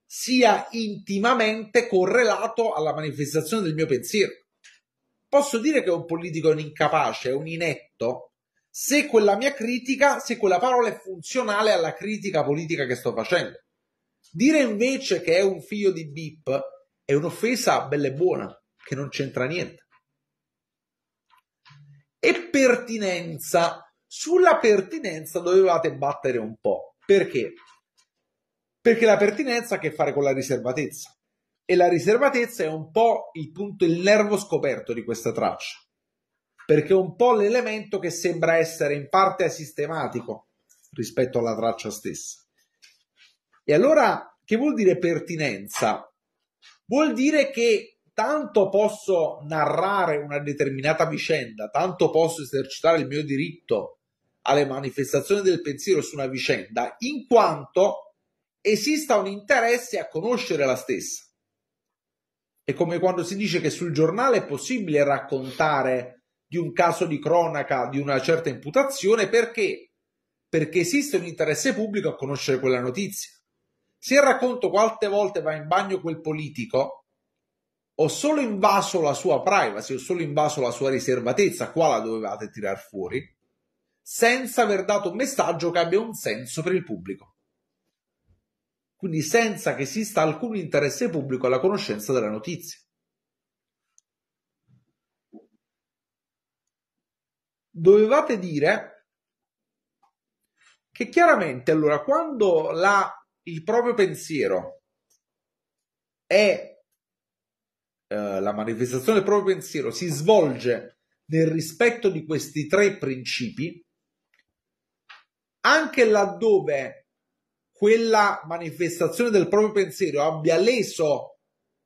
Speaker 3: sia intimamente correlato alla manifestazione del mio pensiero posso dire che è un politico è un incapace, è un inetto? Se quella mia critica, se quella parola è funzionale alla critica politica che sto facendo. Dire invece che è un figlio di Bip è un'offesa bella e buona, che non c'entra niente. E pertinenza. Sulla pertinenza dovevate battere un po'. Perché? Perché la pertinenza ha a che fare con la riservatezza e la riservatezza è un po' il punto, il nervo scoperto di questa traccia, perché è un po' l'elemento che sembra essere in parte asistematico rispetto alla traccia stessa. E allora, che vuol dire pertinenza? Vuol dire che tanto posso narrare una determinata vicenda, tanto posso esercitare il mio diritto alle manifestazioni del pensiero su una vicenda, in quanto esista un interesse a conoscere la stessa. È come quando si dice che sul giornale è possibile raccontare di un caso di cronaca, di una certa imputazione, perché? Perché esiste un interesse pubblico a conoscere quella notizia. Se racconto quante volte va in bagno quel politico, ho solo invaso la sua privacy, ho solo invaso la sua riservatezza, qua la dovevate tirar fuori, senza aver dato un messaggio che abbia un senso per il pubblico quindi senza che esista alcun interesse pubblico alla conoscenza della notizia. Dovevate dire che chiaramente allora quando la, il proprio pensiero è eh, la manifestazione del proprio pensiero si svolge nel rispetto di questi tre principi, anche laddove quella manifestazione del proprio pensiero abbia leso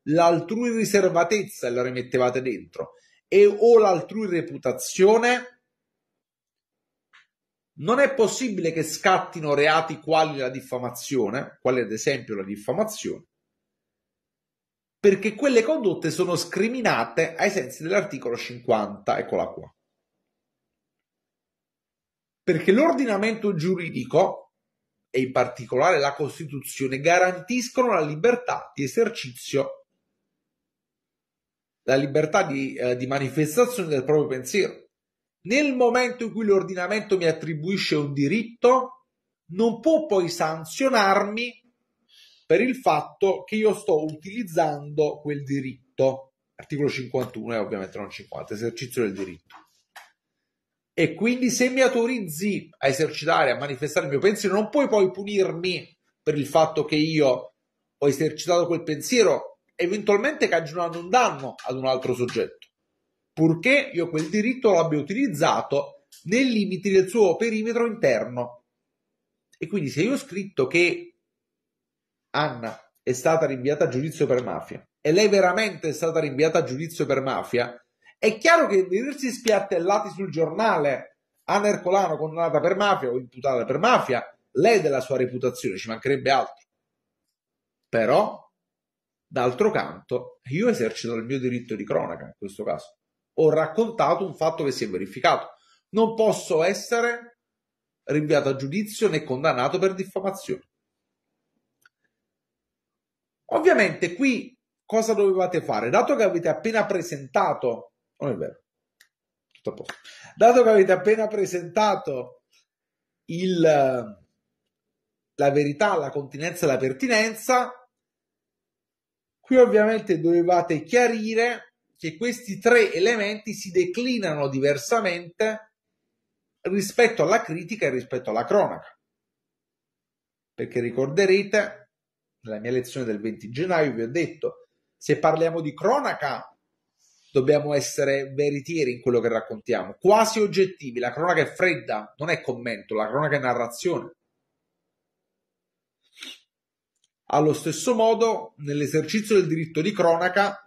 Speaker 3: l'altrui riservatezza e la rimettevate dentro e o l'altrui reputazione, non è possibile che scattino reati quali la diffamazione, quali ad esempio la diffamazione, perché quelle condotte sono scriminate ai sensi dell'articolo 50, eccola qua. Perché l'ordinamento giuridico e in particolare la Costituzione garantiscono la libertà di esercizio, la libertà di, eh, di manifestazione del proprio pensiero. Nel momento in cui l'ordinamento mi attribuisce un diritto, non può poi sanzionarmi per il fatto che io sto utilizzando quel diritto. Articolo 51 è ovviamente non 50, esercizio del diritto. E quindi se mi autorizzi a esercitare, a manifestare il mio pensiero, non puoi poi punirmi per il fatto che io ho esercitato quel pensiero, eventualmente cagionando un danno ad un altro soggetto, purché io quel diritto l'abbia utilizzato nei limiti del suo perimetro interno. E quindi se io ho scritto che Anna è stata rinviata a giudizio per mafia e lei veramente è stata rinviata a giudizio per mafia, è chiaro che vedersi spiattellati sul giornale Anna Ercolano condannata per mafia o imputata per mafia lei della sua reputazione, ci mancherebbe altro. Però, d'altro canto, io esercito il mio diritto di cronaca in questo caso. Ho raccontato un fatto che si è verificato. Non posso essere rinviato a giudizio né condannato per diffamazione. Ovviamente qui cosa dovevate fare? Dato che avete appena presentato non oh, è vero. Tutto a posto. Dato che avete appena presentato il, la verità, la continenza e la pertinenza, qui ovviamente dovevate chiarire che questi tre elementi si declinano diversamente rispetto alla critica e rispetto alla cronaca. Perché ricorderete, nella mia lezione del 20 gennaio vi ho detto, se parliamo di cronaca dobbiamo essere veritieri in quello che raccontiamo, quasi oggettivi. La cronaca è fredda, non è commento, la cronaca è narrazione. Allo stesso modo, nell'esercizio del diritto di cronaca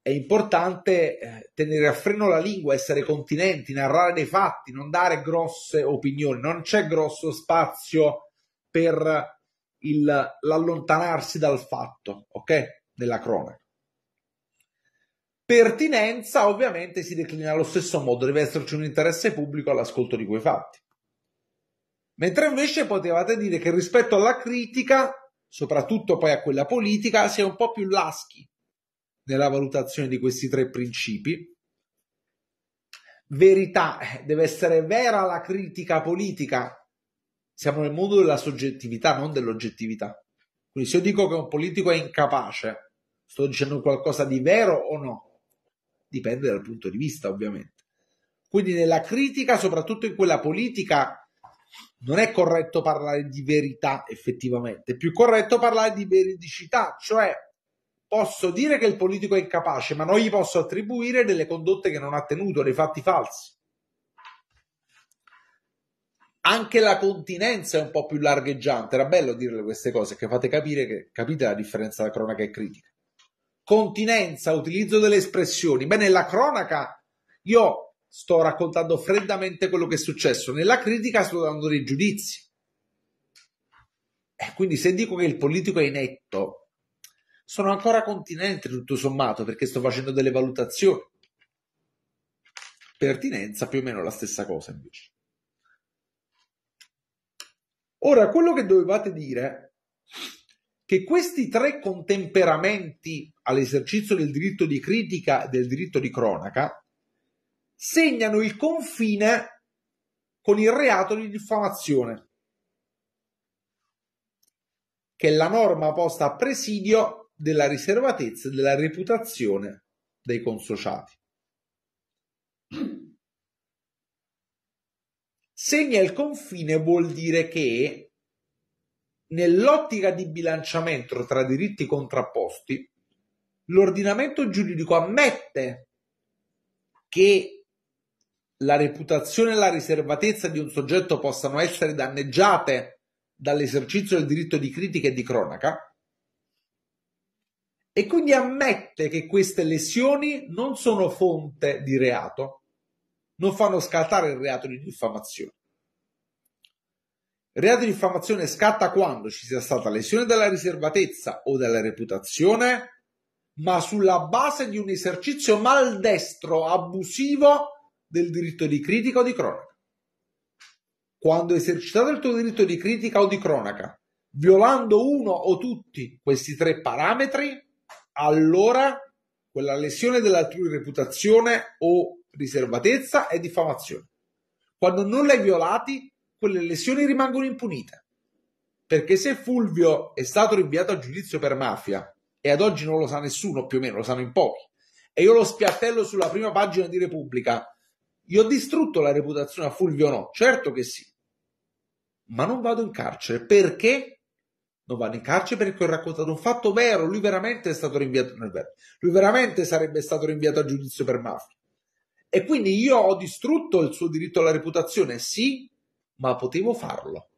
Speaker 3: è importante eh, tenere a freno la lingua, essere continenti, narrare dei fatti, non dare grosse opinioni, non c'è grosso spazio per il, l'allontanarsi dal fatto, ok? Nella cronaca pertinenza ovviamente si declina allo stesso modo, deve esserci un interesse pubblico all'ascolto di quei fatti. Mentre invece potevate dire che rispetto alla critica, soprattutto poi a quella politica, si è un po' più laschi nella valutazione di questi tre principi. Verità, deve essere vera la critica politica. Siamo nel mondo della soggettività, non dell'oggettività. Quindi se io dico che un politico è incapace, sto dicendo qualcosa di vero o no? dipende dal punto di vista ovviamente. Quindi nella critica, soprattutto in quella politica, non è corretto parlare di verità effettivamente, è più corretto parlare di veridicità, cioè posso dire che il politico è incapace, ma non gli posso attribuire delle condotte che non ha tenuto, dei fatti falsi. Anche la continenza è un po' più largheggiante, era bello dirle queste cose che fate capire che capite la differenza tra cronaca e critica continenza, utilizzo delle espressioni. Beh, nella cronaca io sto raccontando freddamente quello che è successo, nella critica sto dando dei giudizi. E eh, quindi se dico che il politico è inetto, sono ancora continente tutto sommato perché sto facendo delle valutazioni. Pertinenza più o meno la stessa cosa invece. Ora, quello che dovevate dire che questi tre contemperamenti all'esercizio del diritto di critica e del diritto di cronaca segnano il confine con il reato di diffamazione, che è la norma posta a presidio della riservatezza e della reputazione dei consociati. Segna il confine vuol dire che Nell'ottica di bilanciamento tra diritti contrapposti, l'ordinamento giuridico ammette che la reputazione e la riservatezza di un soggetto possano essere danneggiate dall'esercizio del diritto di critica e di cronaca e quindi ammette che queste lesioni non sono fonte di reato, non fanno scattare il reato di diffamazione reato di diffamazione scatta quando ci sia stata lesione della riservatezza o della reputazione, ma sulla base di un esercizio maldestro, abusivo del diritto di critica o di cronaca. Quando hai esercitato il tuo diritto di critica o di cronaca, violando uno o tutti questi tre parametri, allora quella lesione dell'altrui reputazione o riservatezza è diffamazione. Quando non l'hai violati, quelle lesioni rimangono impunite. Perché se Fulvio è stato rinviato a giudizio per mafia, e ad oggi non lo sa nessuno, più o meno lo sanno in pochi, e io lo spiattello sulla prima pagina di Repubblica, io ho distrutto la reputazione a Fulvio no, certo che sì, ma non vado in carcere. Perché? Non vado in carcere perché ho raccontato un fatto vero, lui veramente è stato rinviato, nel vero, lui veramente sarebbe stato rinviato a giudizio per mafia. E quindi io ho distrutto il suo diritto alla reputazione, sì, ma potevo farlo,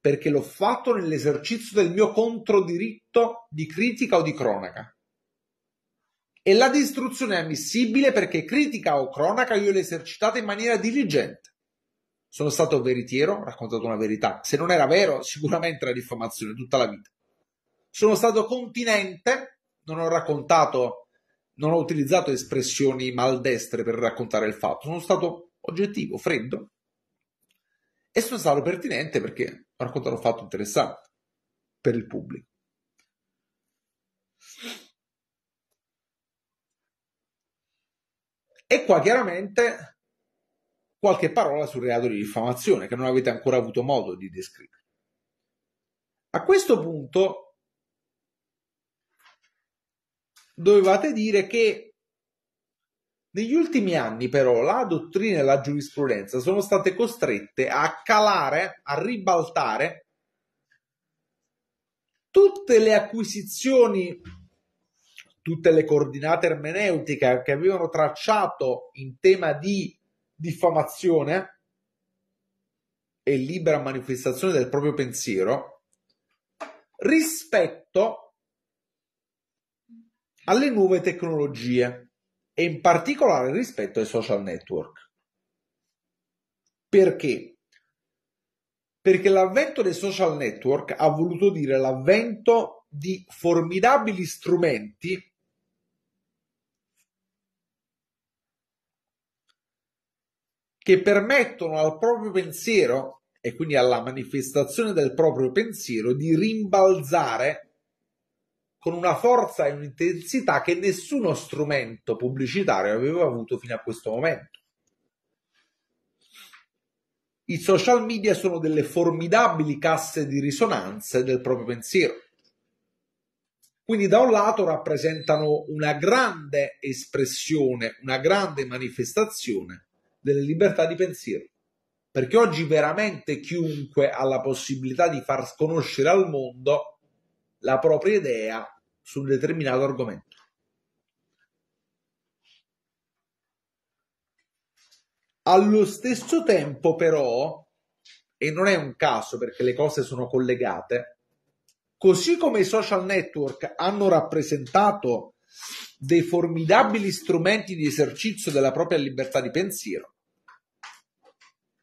Speaker 3: perché l'ho fatto nell'esercizio del mio controdiritto di critica o di cronaca. E la distruzione è ammissibile perché critica o cronaca io l'ho esercitata in maniera diligente. Sono stato veritiero, ho raccontato una verità. Se non era vero, sicuramente era diffamazione tutta la vita. Sono stato continente, non ho raccontato, non ho utilizzato espressioni maldestre per raccontare il fatto. Sono stato oggettivo, freddo, e sono stato pertinente perché ho raccontato un fatto interessante per il pubblico. E qua chiaramente qualche parola sul reato di diffamazione che non avete ancora avuto modo di descrivere. A questo punto dovevate dire che negli ultimi anni però la dottrina e la giurisprudenza sono state costrette a calare, a ribaltare tutte le acquisizioni, tutte le coordinate ermeneutiche che avevano tracciato in tema di diffamazione e libera manifestazione del proprio pensiero rispetto alle nuove tecnologie e in particolare rispetto ai social network. Perché? Perché l'avvento dei social network ha voluto dire l'avvento di formidabili strumenti che permettono al proprio pensiero e quindi alla manifestazione del proprio pensiero di rimbalzare con una forza e un'intensità che nessuno strumento pubblicitario aveva avuto fino a questo momento. I social media sono delle formidabili casse di risonanze del proprio pensiero. Quindi da un lato rappresentano una grande espressione, una grande manifestazione delle libertà di pensiero, perché oggi veramente chiunque ha la possibilità di far sconoscere al mondo la propria idea su un determinato argomento. Allo stesso tempo, però, e non è un caso perché le cose sono collegate, così come i social network hanno rappresentato dei formidabili strumenti di esercizio della propria libertà di pensiero,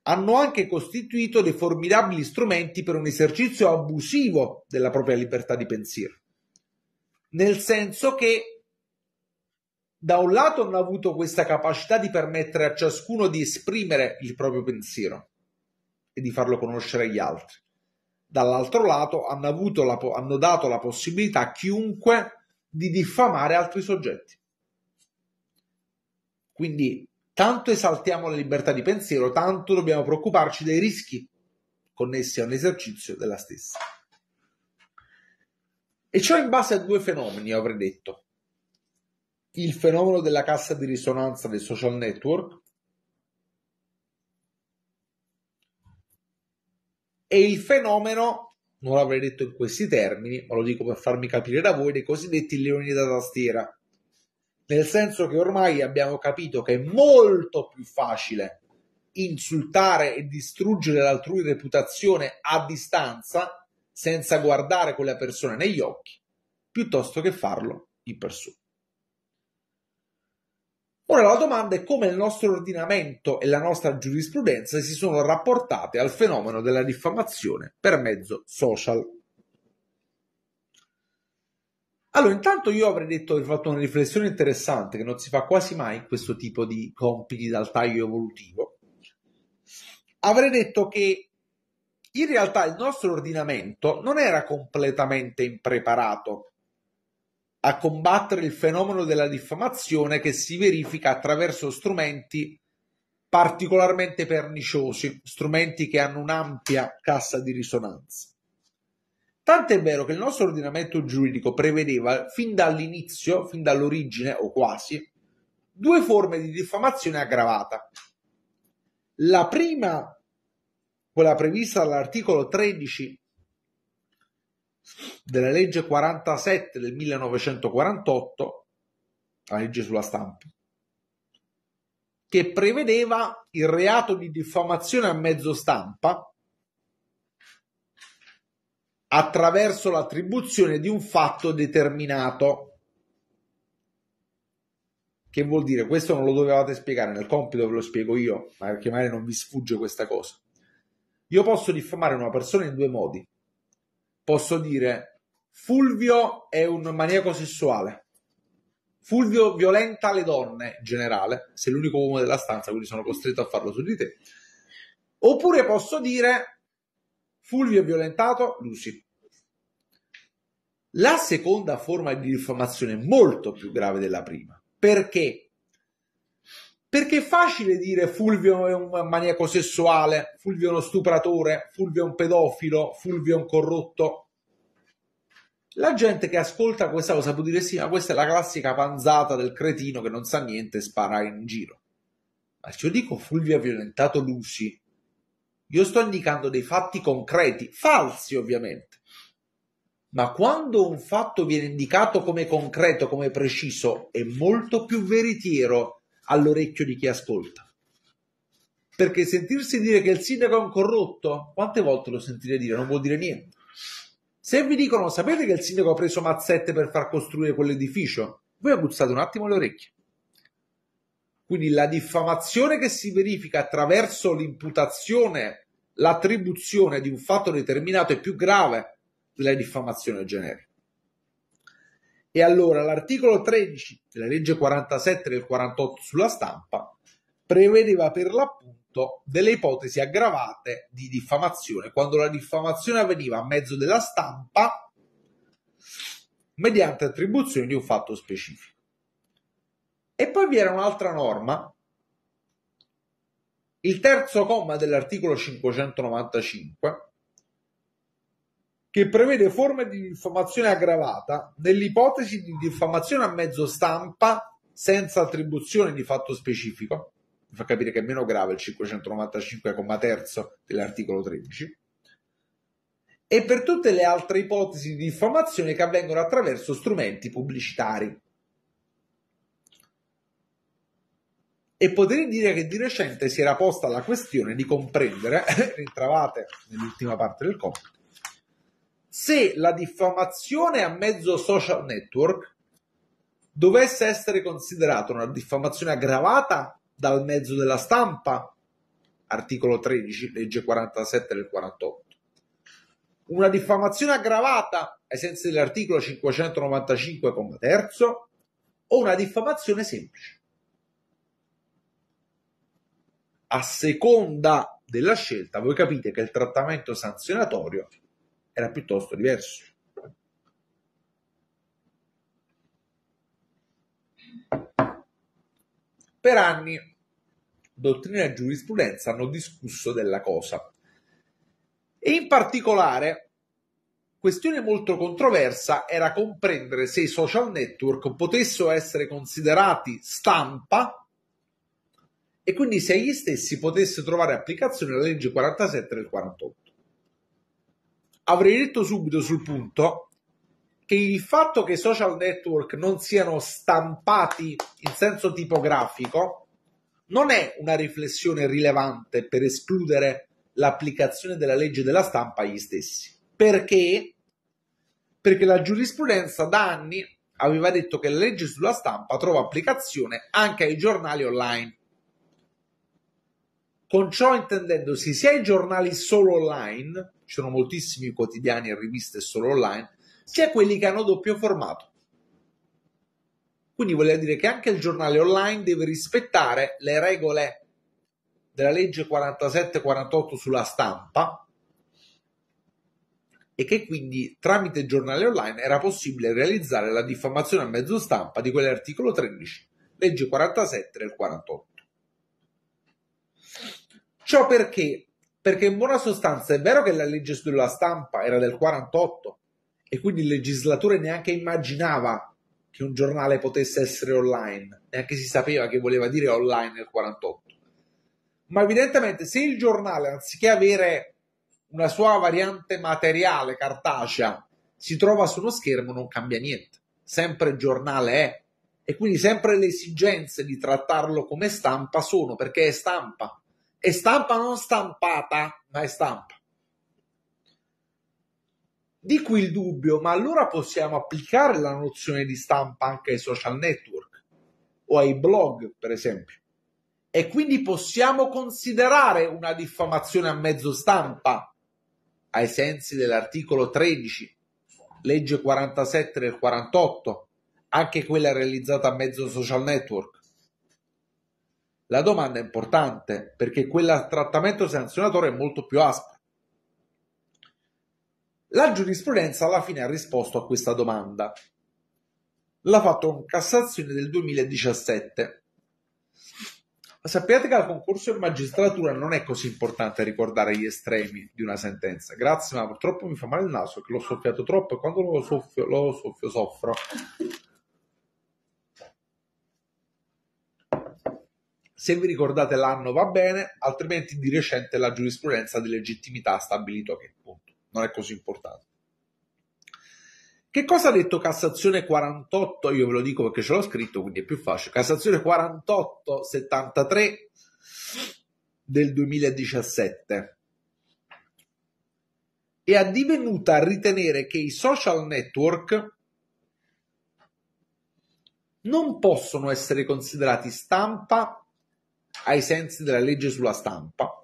Speaker 3: hanno anche costituito dei formidabili strumenti per un esercizio abusivo della propria libertà di pensiero. Nel senso che da un lato hanno avuto questa capacità di permettere a ciascuno di esprimere il proprio pensiero e di farlo conoscere agli altri. Dall'altro lato hanno, avuto la hanno dato la possibilità a chiunque di diffamare altri soggetti. Quindi Tanto esaltiamo la libertà di pensiero, tanto dobbiamo preoccuparci dei rischi connessi all'esercizio della stessa. E ciò in base a due fenomeni, avrei detto. Il fenomeno della cassa di risonanza dei social network e il fenomeno, non l'avrei detto in questi termini, ma lo dico per farmi capire da voi, dei cosiddetti leoni da tastiera, nel senso che ormai abbiamo capito che è molto più facile insultare e distruggere l'altrui reputazione a distanza senza guardare quella persona negli occhi piuttosto che farlo in persona. Ora la domanda è come il nostro ordinamento e la nostra giurisprudenza si sono rapportate al fenomeno della diffamazione per mezzo social. Allora, intanto io avrei detto, avrei fatto una riflessione interessante che non si fa quasi mai in questo tipo di compiti dal taglio evolutivo. Avrei detto che in realtà il nostro ordinamento non era completamente impreparato a combattere il fenomeno della diffamazione che si verifica attraverso strumenti particolarmente perniciosi, strumenti che hanno un'ampia cassa di risonanza. Tant'è vero che il nostro ordinamento giuridico prevedeva fin dall'inizio, fin dall'origine o quasi, due forme di diffamazione aggravata. La prima, quella prevista dall'articolo 13 della legge 47 del 1948, la legge sulla stampa, che prevedeva il reato di diffamazione a mezzo stampa attraverso l'attribuzione di un fatto determinato. Che vuol dire? Questo non lo dovevate spiegare, nel compito ve lo spiego io, ma perché magari non vi sfugge questa cosa. Io posso diffamare una persona in due modi. Posso dire Fulvio è un maniaco sessuale. Fulvio violenta le donne in generale, sei l'unico uomo della stanza, quindi sono costretto a farlo su di te. Oppure posso dire Fulvio violentato, Lucy. La seconda forma di diffamazione è molto più grave della prima. Perché? Perché è facile dire Fulvio è un maniaco sessuale, Fulvio è uno stupratore, Fulvio è un pedofilo, Fulvio è un corrotto. La gente che ascolta questa cosa può dire sì, ma questa è la classica panzata del cretino che non sa niente e spara in giro. Ma se io dico Fulvio ha violentato Lucy, io sto indicando dei fatti concreti, falsi ovviamente. Ma quando un fatto viene indicato come concreto, come preciso, è molto più veritiero all'orecchio di chi ascolta. Perché sentirsi dire che il sindaco è un corrotto, quante volte lo sentite dire? Non vuol dire niente. Se vi dicono, sapete che il sindaco ha preso mazzette per far costruire quell'edificio? Voi aguzzate un attimo le orecchie. Quindi la diffamazione che si verifica attraverso l'imputazione, l'attribuzione di un fatto determinato è più grave della diffamazione generica. E allora l'articolo 13 della legge 47 del 48 sulla stampa prevedeva per l'appunto delle ipotesi aggravate di diffamazione quando la diffamazione avveniva a mezzo della stampa mediante attribuzione di un fatto specifico. E poi vi era un'altra norma, il terzo comma dell'articolo 595, che prevede forme di diffamazione aggravata nell'ipotesi di diffamazione a mezzo stampa senza attribuzione di fatto specifico, mi fa capire che è meno grave il 595, comma terzo dell'articolo 13, e per tutte le altre ipotesi di diffamazione che avvengono attraverso strumenti pubblicitari. e potrei dire che di recente si era posta la questione di comprendere, rintravate nell'ultima parte del compito, se la diffamazione a mezzo social network dovesse essere considerata una diffamazione aggravata dal mezzo della stampa, articolo 13, legge 47 del 48. Una diffamazione aggravata ai sensi dell'articolo 595, terzo, o una diffamazione semplice a seconda della scelta, voi capite che il trattamento sanzionatorio era piuttosto diverso. Per anni dottrina e giurisprudenza hanno discusso della cosa. E in particolare, questione molto controversa era comprendere se i social network potessero essere considerati stampa e quindi se gli stessi potesse trovare applicazione la legge 47 del 48. Avrei detto subito sul punto che il fatto che i social network non siano stampati in senso tipografico non è una riflessione rilevante per escludere l'applicazione della legge della stampa agli stessi. Perché? Perché la giurisprudenza da anni aveva detto che la legge sulla stampa trova applicazione anche ai giornali online con ciò intendendosi sia i giornali solo online, ci sono moltissimi quotidiani e riviste solo online, sia quelli che hanno doppio formato. Quindi voglio dire che anche il giornale online deve rispettare le regole della legge 47-48 sulla stampa e che quindi tramite giornale online era possibile realizzare la diffamazione a mezzo stampa di quell'articolo 13, legge 47 del 48. Ciò perché? Perché in buona sostanza è vero che la legge sulla stampa era del 48 e quindi il legislatore neanche immaginava che un giornale potesse essere online, neanche si sapeva che voleva dire online nel 48. Ma evidentemente se il giornale, anziché avere una sua variante materiale cartacea, si trova su uno schermo, non cambia niente. Sempre giornale è. E quindi sempre le esigenze di trattarlo come stampa sono perché è stampa è stampa non stampata, ma è stampa. Di qui il dubbio, ma allora possiamo applicare la nozione di stampa anche ai social network o ai blog, per esempio. E quindi possiamo considerare una diffamazione a mezzo stampa ai sensi dell'articolo 13, legge 47 del 48, anche quella realizzata a mezzo social network. La domanda è importante perché quel trattamento sanzionatorio è molto più aspro. La giurisprudenza alla fine ha risposto a questa domanda. L'ha fatto con Cassazione del 2017. Sappiate che al concorso in magistratura non è così importante ricordare gli estremi di una sentenza. Grazie, ma purtroppo mi fa male il naso che l'ho soffiato troppo e quando lo soffio, lo soffio soffro. Se vi ricordate l'anno va bene, altrimenti di recente la giurisprudenza di legittimità ha stabilito che appunto non è così importante. Che cosa ha detto Cassazione 48? Io ve lo dico perché ce l'ho scritto, quindi è più facile. Cassazione 48 73 del 2017 è divenuta a ritenere che i social network non possono essere considerati stampa ai sensi della legge sulla stampa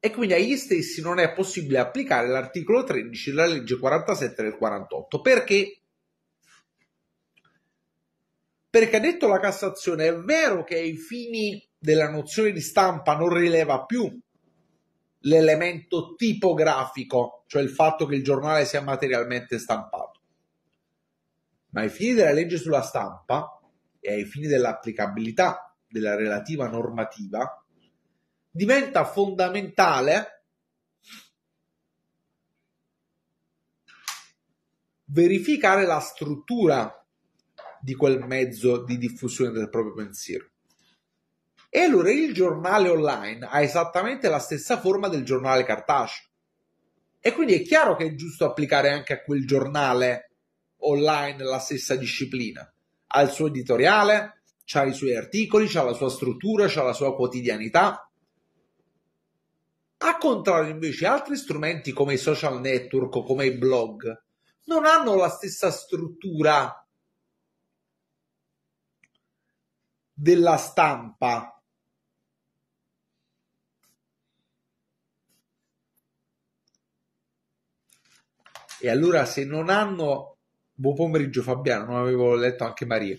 Speaker 3: e quindi agli stessi non è possibile applicare l'articolo 13 della legge 47 del 48 perché perché ha detto la Cassazione è vero che ai fini della nozione di stampa non rileva più l'elemento tipografico, cioè il fatto che il giornale sia materialmente stampato. Ma ai fini della legge sulla stampa e ai fini dell'applicabilità della relativa normativa, diventa fondamentale verificare la struttura di quel mezzo di diffusione del proprio pensiero. E allora il giornale online ha esattamente la stessa forma del giornale cartaceo. E quindi è chiaro che è giusto applicare anche a quel giornale online la stessa disciplina, al suo editoriale, ha i suoi articoli, ha la sua struttura, ha la sua quotidianità. Al contrario, invece, altri strumenti come i social network come i blog non hanno la stessa struttura della stampa. E allora se non hanno... Buon pomeriggio Fabiano, non avevo letto anche Maria.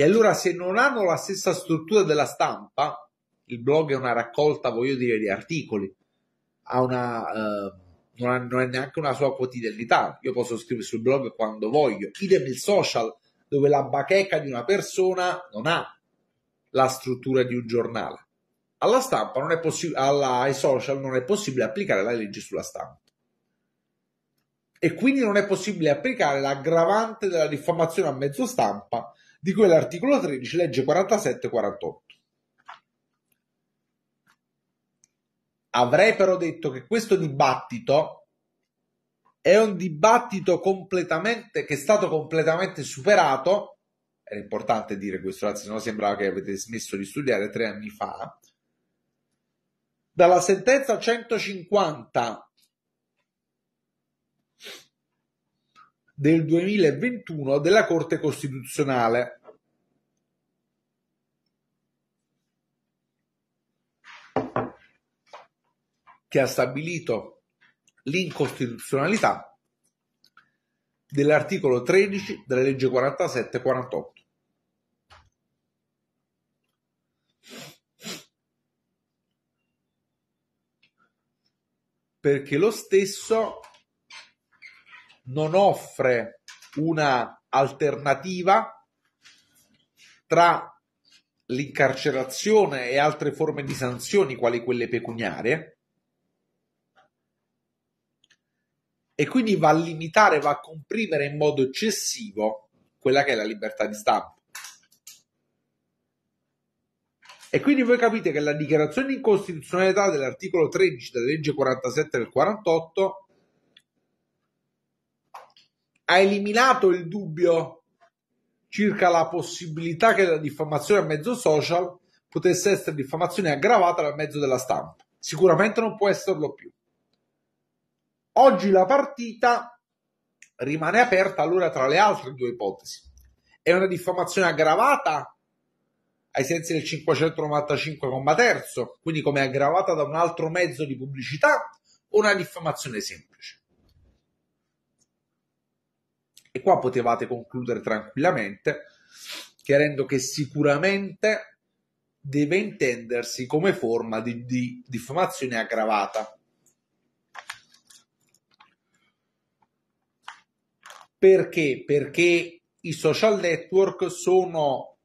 Speaker 3: E allora se non hanno la stessa struttura della stampa, il blog è una raccolta, voglio dire, di articoli, una, eh, non, ha, non, è neanche una sua quotidianità. Io posso scrivere sul blog quando voglio. Idem il social, dove la bacheca di una persona non ha la struttura di un giornale. Alla stampa non è possibile, ai social non è possibile applicare la legge sulla stampa. E quindi non è possibile applicare l'aggravante della diffamazione a mezzo stampa di cui all'articolo 13, legge 47-48. Avrei però detto che questo dibattito è un dibattito completamente, che è stato completamente superato. Era importante dire questo, ragazzi, se no sembrava che avete smesso di studiare tre anni fa. Dalla sentenza 150 del 2021 della Corte Costituzionale. che ha stabilito l'incostituzionalità dell'articolo 13 della legge 47-48. perché lo stesso non offre una alternativa tra l'incarcerazione e altre forme di sanzioni, quali quelle pecuniarie, e quindi va a limitare, va a comprimere in modo eccessivo quella che è la libertà di stampa. E quindi voi capite che la dichiarazione di incostituzionalità dell'articolo 13 della legge 47 del 48 ha eliminato il dubbio circa la possibilità che la diffamazione a mezzo social potesse essere diffamazione aggravata dal mezzo della stampa. Sicuramente non può esserlo più. Oggi la partita rimane aperta allora tra le altre due ipotesi. È una diffamazione aggravata ai sensi del 595, terzo, quindi come aggravata da un altro mezzo di pubblicità o una diffamazione semplice. E qua potevate concludere tranquillamente, chiarendo che sicuramente deve intendersi come forma di, di diffamazione aggravata. Perché? Perché i social network sono,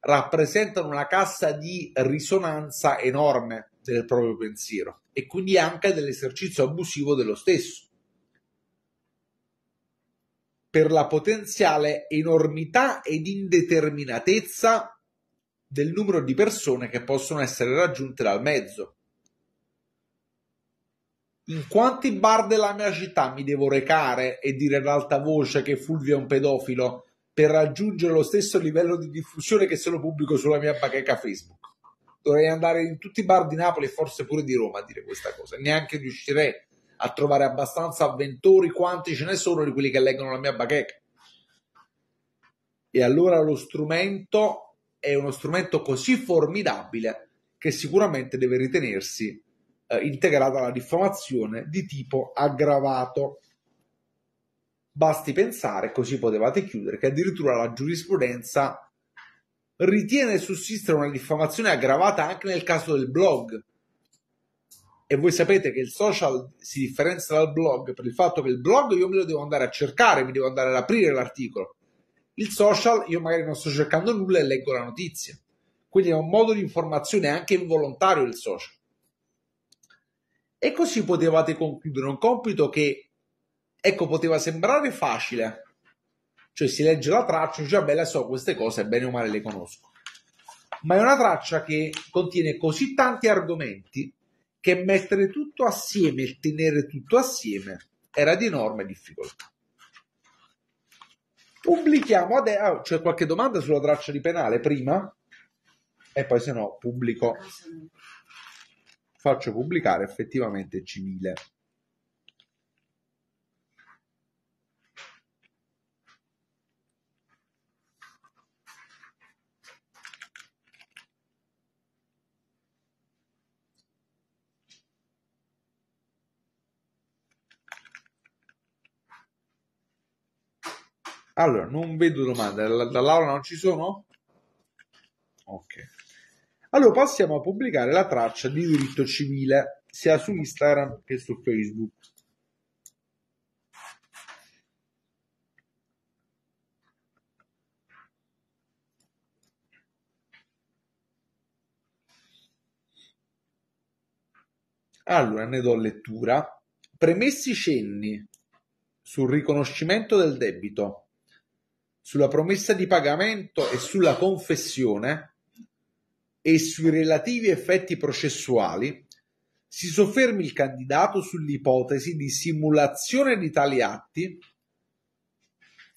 Speaker 3: rappresentano una cassa di risonanza enorme del proprio pensiero e quindi anche dell'esercizio abusivo dello stesso per la potenziale enormità ed indeterminatezza del numero di persone che possono essere raggiunte dal mezzo. In quanti bar della mia città mi devo recare e dire ad alta voce che Fulvio è un pedofilo per raggiungere lo stesso livello di diffusione che se lo pubblico sulla mia bacheca Facebook? Dovrei andare in tutti i bar di Napoli e forse pure di Roma a dire questa cosa, neanche riuscirei a trovare abbastanza avventori quanti ce ne sono di quelli che leggono la mia bacheca. E allora lo strumento è uno strumento così formidabile che sicuramente deve ritenersi eh, integrata alla diffamazione di tipo aggravato. Basti pensare, così potevate chiudere, che addirittura la giurisprudenza ritiene sussistere una diffamazione aggravata anche nel caso del blog, e voi sapete che il social si differenzia dal blog per il fatto che il blog io me lo devo andare a cercare, mi devo andare ad aprire l'articolo. Il social io magari non sto cercando nulla e leggo la notizia. Quindi è un modo di informazione anche involontario il social. E così potevate concludere un compito che, ecco, poteva sembrare facile. Cioè si legge la traccia, dice, bella, so queste cose, bene o male le conosco. Ma è una traccia che contiene così tanti argomenti che mettere tutto assieme e tenere tutto assieme era di enorme difficoltà. Pubblichiamo adesso. Ah, c'è qualche domanda sulla traccia di penale prima? E poi, se no, pubblico. Faccio pubblicare effettivamente civile. Allora, non vedo domande, dall'aula non ci sono? Ok. Allora, passiamo a pubblicare la traccia di diritto civile, sia su Instagram che su Facebook. Allora, ne do lettura. Premessi cenni sul riconoscimento del debito sulla promessa di pagamento e sulla confessione e sui relativi effetti processuali, si soffermi il candidato sull'ipotesi di simulazione di tali atti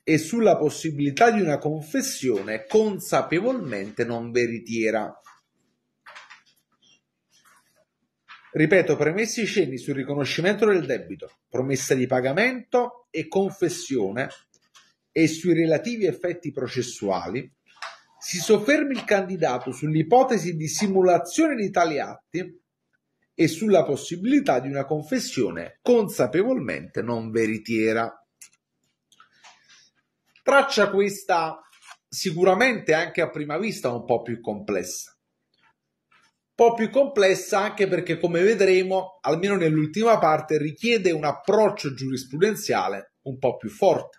Speaker 3: e sulla possibilità di una confessione consapevolmente non veritiera. Ripeto, premessi sceni sul riconoscimento del debito, promessa di pagamento e confessione e sui relativi effetti processuali, si soffermi il candidato sull'ipotesi di simulazione di tali atti e sulla possibilità di una confessione consapevolmente non veritiera. Traccia questa sicuramente anche a prima vista un po' più complessa. Un po' più complessa anche perché, come vedremo, almeno nell'ultima parte richiede un approccio giurisprudenziale un po' più forte.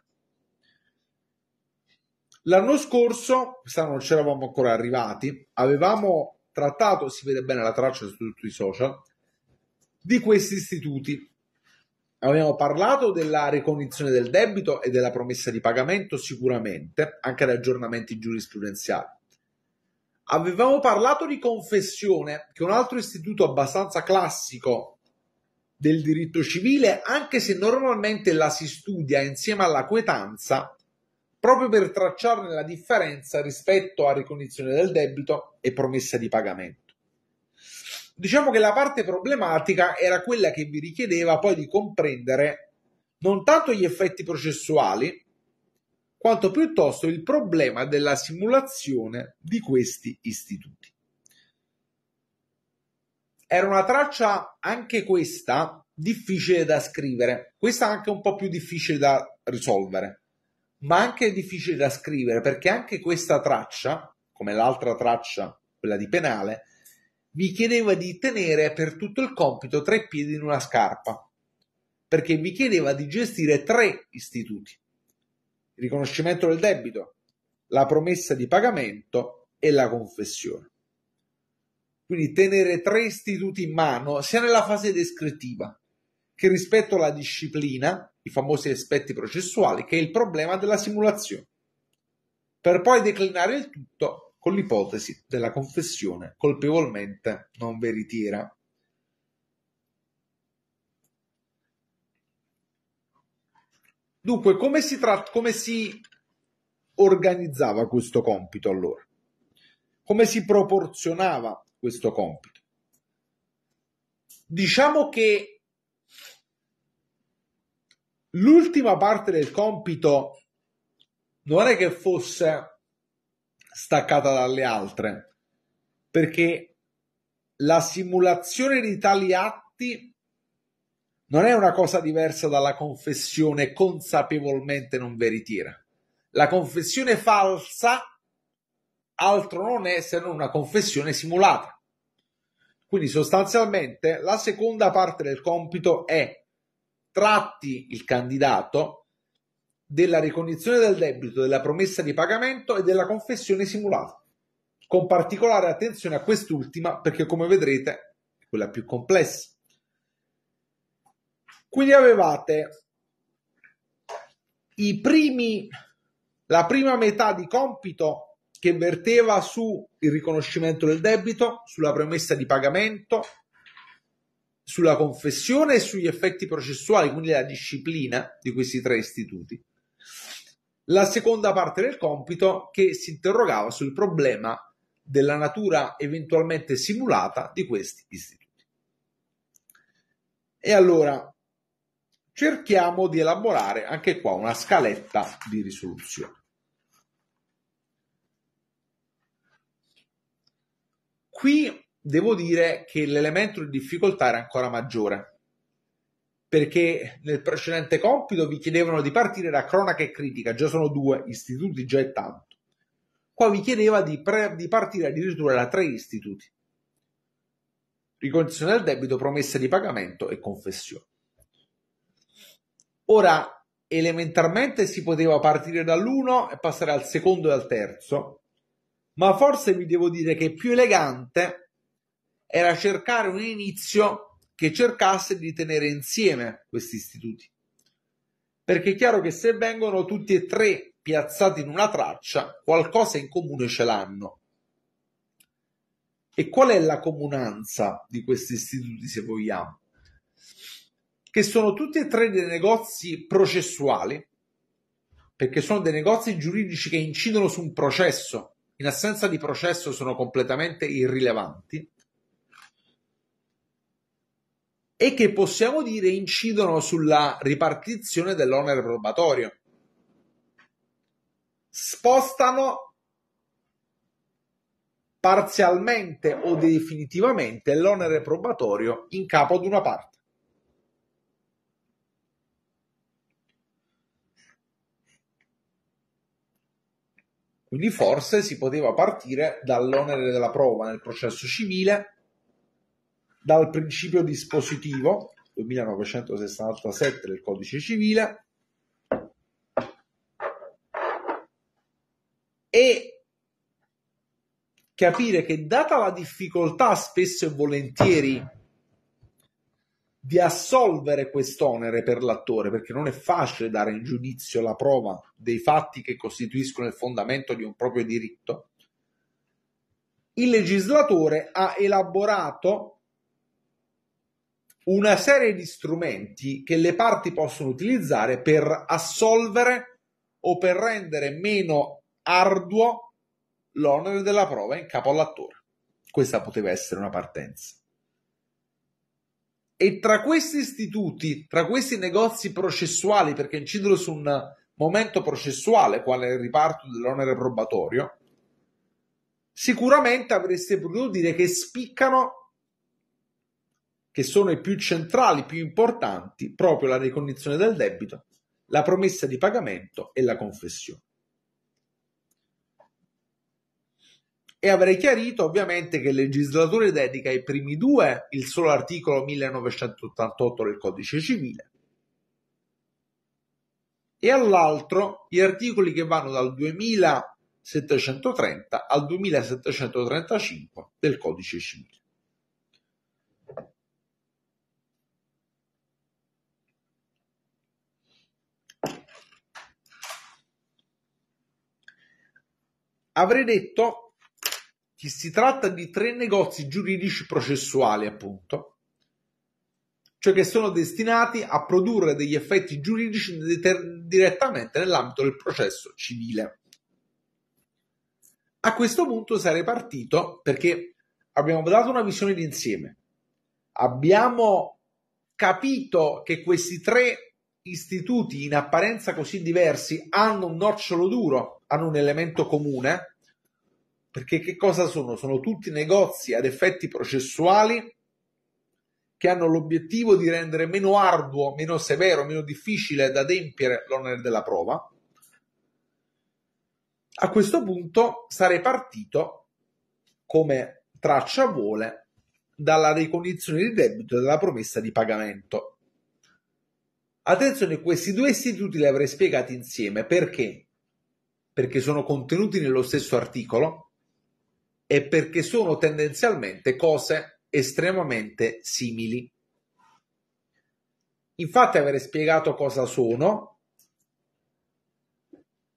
Speaker 3: L'anno scorso, quest'anno non c'eravamo ancora arrivati, avevamo trattato, si vede bene la traccia su tutti i social, di questi istituti. Abbiamo parlato della ricognizione del debito e della promessa di pagamento sicuramente, anche di aggiornamenti giurisprudenziali. Avevamo parlato di confessione, che è un altro istituto abbastanza classico del diritto civile, anche se normalmente la si studia insieme alla quetanza proprio per tracciarne la differenza rispetto a ricognizione del debito e promessa di pagamento. Diciamo che la parte problematica era quella che vi richiedeva poi di comprendere non tanto gli effetti processuali, quanto piuttosto il problema della simulazione di questi istituti. Era una traccia anche questa difficile da scrivere, questa anche un po' più difficile da risolvere ma anche difficile da scrivere perché anche questa traccia, come l'altra traccia, quella di penale, vi chiedeva di tenere per tutto il compito tre piedi in una scarpa, perché vi chiedeva di gestire tre istituti, il riconoscimento del debito, la promessa di pagamento e la confessione. Quindi tenere tre istituti in mano, sia nella fase descrittiva che rispetto alla disciplina, i famosi aspetti processuali, che è il problema della simulazione, per poi declinare il tutto con l'ipotesi della confessione colpevolmente non veritiera. Dunque, come si, tratt- come si organizzava questo compito allora? Come si proporzionava questo compito? Diciamo che l'ultima parte del compito non è che fosse staccata dalle altre, perché la simulazione di tali atti non è una cosa diversa dalla confessione consapevolmente non veritiera. La confessione falsa altro non è se non una confessione simulata. Quindi sostanzialmente la seconda parte del compito è tratti il candidato della ricognizione del debito, della promessa di pagamento e della confessione simulata, con particolare attenzione a quest'ultima perché come vedrete è quella più complessa. Quindi avevate i primi, la prima metà di compito che verteva sul riconoscimento del debito, sulla promessa di pagamento, sulla confessione e sugli effetti processuali, quindi la disciplina di questi tre istituti. La seconda parte del compito che si interrogava sul problema della natura eventualmente simulata di questi istituti. E allora cerchiamo di elaborare anche qua una scaletta di risoluzione. Qui devo dire che l'elemento di difficoltà era ancora maggiore perché nel precedente compito vi chiedevano di partire da cronaca e critica, già sono due istituti, già è tanto. Qua vi chiedeva di, pre- di partire addirittura da tre istituti. Ricondizione del debito, promessa di pagamento e confessione. Ora, elementarmente si poteva partire dall'uno e passare al secondo e al terzo, ma forse vi devo dire che è più elegante era cercare un inizio che cercasse di tenere insieme questi istituti. Perché è chiaro che se vengono tutti e tre piazzati in una traccia, qualcosa in comune ce l'hanno. E qual è la comunanza di questi istituti, se vogliamo? Che sono tutti e tre dei negozi processuali, perché sono dei negozi giuridici che incidono su un processo, in assenza di processo sono completamente irrilevanti, e che possiamo dire incidono sulla ripartizione dell'onere probatorio. Spostano parzialmente o definitivamente l'onere probatorio in capo ad una parte. Quindi forse si poteva partire dall'onere della prova nel processo civile dal principio dispositivo 1967 del codice civile e capire che data la difficoltà spesso e volentieri di assolvere quest'onere per l'attore, perché non è facile dare in giudizio la prova dei fatti che costituiscono il fondamento di un proprio diritto, il legislatore ha elaborato una serie di strumenti che le parti possono utilizzare per assolvere o per rendere meno arduo l'onere della prova in capo all'attore. Questa poteva essere una partenza. E tra questi istituti, tra questi negozi processuali, perché incidono su un momento processuale, quale è il riparto dell'onere probatorio, sicuramente avreste potuto dire che spiccano che sono i più centrali, più importanti, proprio la ricognizione del debito, la promessa di pagamento e la confessione. E avrei chiarito ovviamente che il legislatore dedica ai primi due il solo articolo 1988 del codice civile e all'altro gli articoli che vanno dal 2730 al 2735 del codice civile. avrei detto che si tratta di tre negozi giuridici processuali, appunto, cioè che sono destinati a produrre degli effetti giuridici deter- direttamente nell'ambito del processo civile. A questo punto sarei partito perché abbiamo dato una visione d'insieme, abbiamo capito che questi tre istituti in apparenza così diversi hanno un nocciolo duro, hanno un elemento comune, perché che cosa sono? Sono tutti negozi ad effetti processuali che hanno l'obiettivo di rendere meno arduo, meno severo, meno difficile da adempiere l'onere della prova. A questo punto sarei partito, come traccia vuole, dalla ricondizione di debito e dalla promessa di pagamento. Attenzione, questi due istituti li avrei spiegati insieme perché? Perché sono contenuti nello stesso articolo e perché sono tendenzialmente cose estremamente simili. Infatti avrei spiegato cosa sono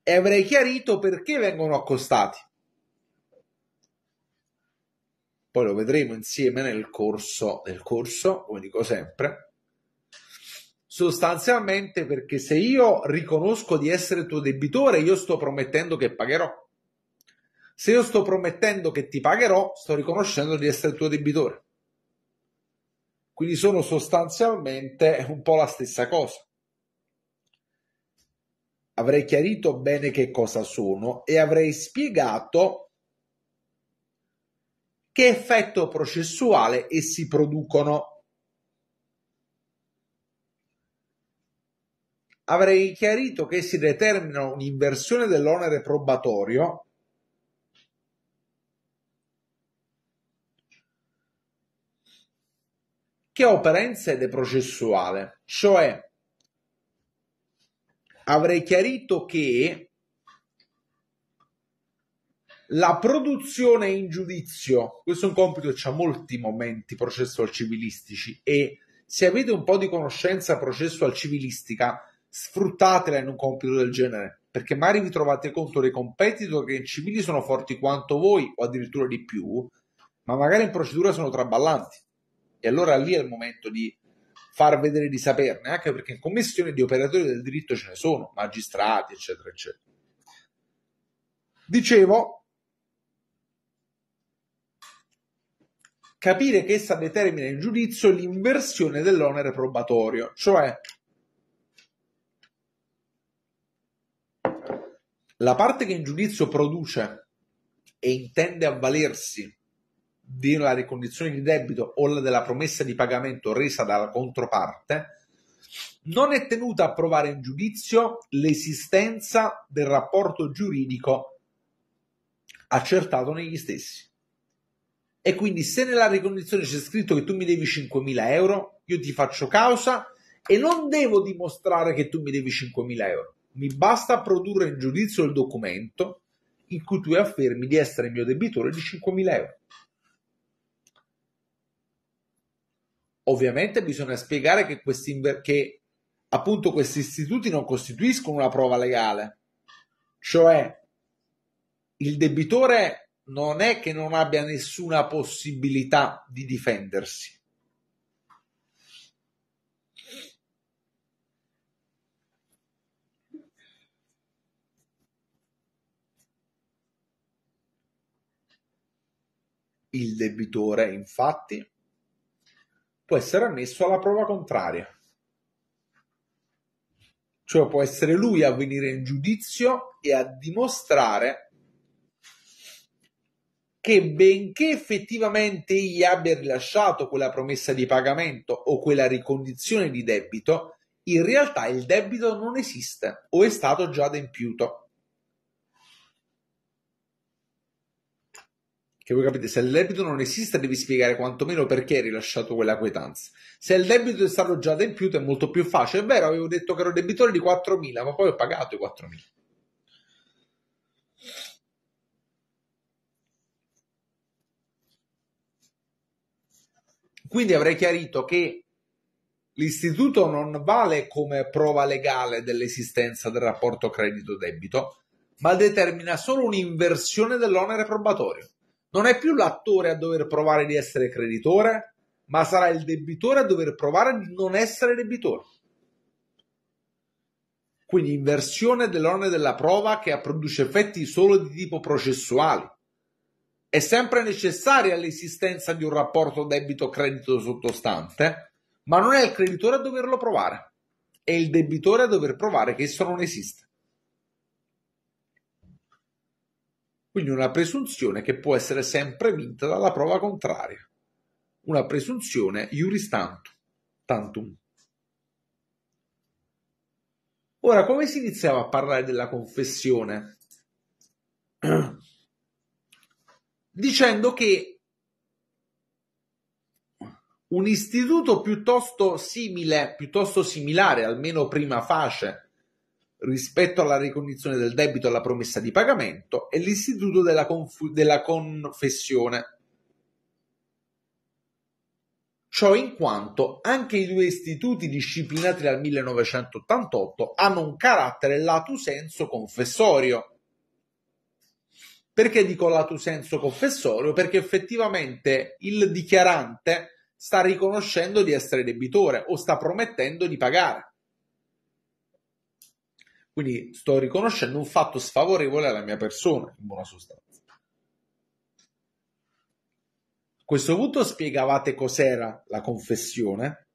Speaker 3: e avrei chiarito perché vengono accostati. Poi lo vedremo insieme nel corso, nel corso come dico sempre sostanzialmente perché se io riconosco di essere tuo debitore, io sto promettendo che pagherò. Se io sto promettendo che ti pagherò, sto riconoscendo di essere tuo debitore. Quindi sono sostanzialmente un po' la stessa cosa. Avrei chiarito bene che cosa sono e avrei spiegato che effetto processuale essi producono avrei chiarito che si determina un'inversione dell'onere probatorio che opera in sede processuale, cioè avrei chiarito che la produzione in giudizio, questo è un compito che ha molti momenti processual civilistici e se avete un po' di conoscenza processual civilistica sfruttatela in un compito del genere, perché magari vi trovate contro dei competitor che in civili sono forti quanto voi o addirittura di più, ma magari in procedura sono traballanti. E allora lì è il momento di far vedere di saperne, anche perché in commissione di operatori del diritto ce ne sono, magistrati, eccetera, eccetera. Dicevo, capire che essa determina in giudizio l'inversione dell'onere probatorio, cioè La parte che in giudizio produce e intende avvalersi della ricondizione di debito o della promessa di pagamento resa dalla controparte, non è tenuta a provare in giudizio l'esistenza del rapporto giuridico accertato negli stessi. E quindi se nella ricondizione c'è scritto che tu mi devi 5.000 euro, io ti faccio causa e non devo dimostrare che tu mi devi 5.000 euro. Mi basta produrre in giudizio il documento in cui tu affermi di essere mio debitore di 5.000 euro. Ovviamente bisogna spiegare che questi, che appunto questi istituti non costituiscono una prova legale, cioè il debitore non è che non abbia nessuna possibilità di difendersi, Il debitore, infatti, può essere ammesso alla prova contraria, cioè può essere lui a venire in giudizio e a dimostrare che benché effettivamente egli abbia rilasciato quella promessa di pagamento o quella ricondizione di debito, in realtà il debito non esiste o è stato già adempiuto. Che voi capite, se il debito non esiste, devi spiegare quantomeno perché hai rilasciato quella quietanza. Se il debito è stato già adempiuto, è molto più facile. È vero, avevo detto che ero debitore di 4.000, ma poi ho pagato i 4.000. Quindi avrei chiarito che l'istituto non vale come prova legale dell'esistenza del rapporto credito-debito, ma determina solo un'inversione dell'onere probatorio. Non è più l'attore a dover provare di essere creditore, ma sarà il debitore a dover provare di non essere debitore. Quindi inversione dell'onere della prova che produce effetti solo di tipo processuale. È sempre necessaria l'esistenza di un rapporto debito-credito sottostante, ma non è il creditore a doverlo provare, è il debitore a dover provare che esso non esiste. Quindi una presunzione che può essere sempre vinta dalla prova contraria. Una presunzione iuris tantum. tantum. Ora, come si iniziava a parlare della confessione? Dicendo che un istituto piuttosto simile, piuttosto similare, almeno prima facie, rispetto alla ricognizione del debito e alla promessa di pagamento e l'istituto della, conf- della confessione. Ciò in quanto anche i due istituti disciplinati dal 1988 hanno un carattere lato senso confessorio. Perché dico lato senso confessorio? Perché effettivamente il dichiarante sta riconoscendo di essere debitore o sta promettendo di pagare. Quindi sto riconoscendo un fatto sfavorevole alla mia persona, in buona sostanza. A questo punto spiegavate cos'era la confessione,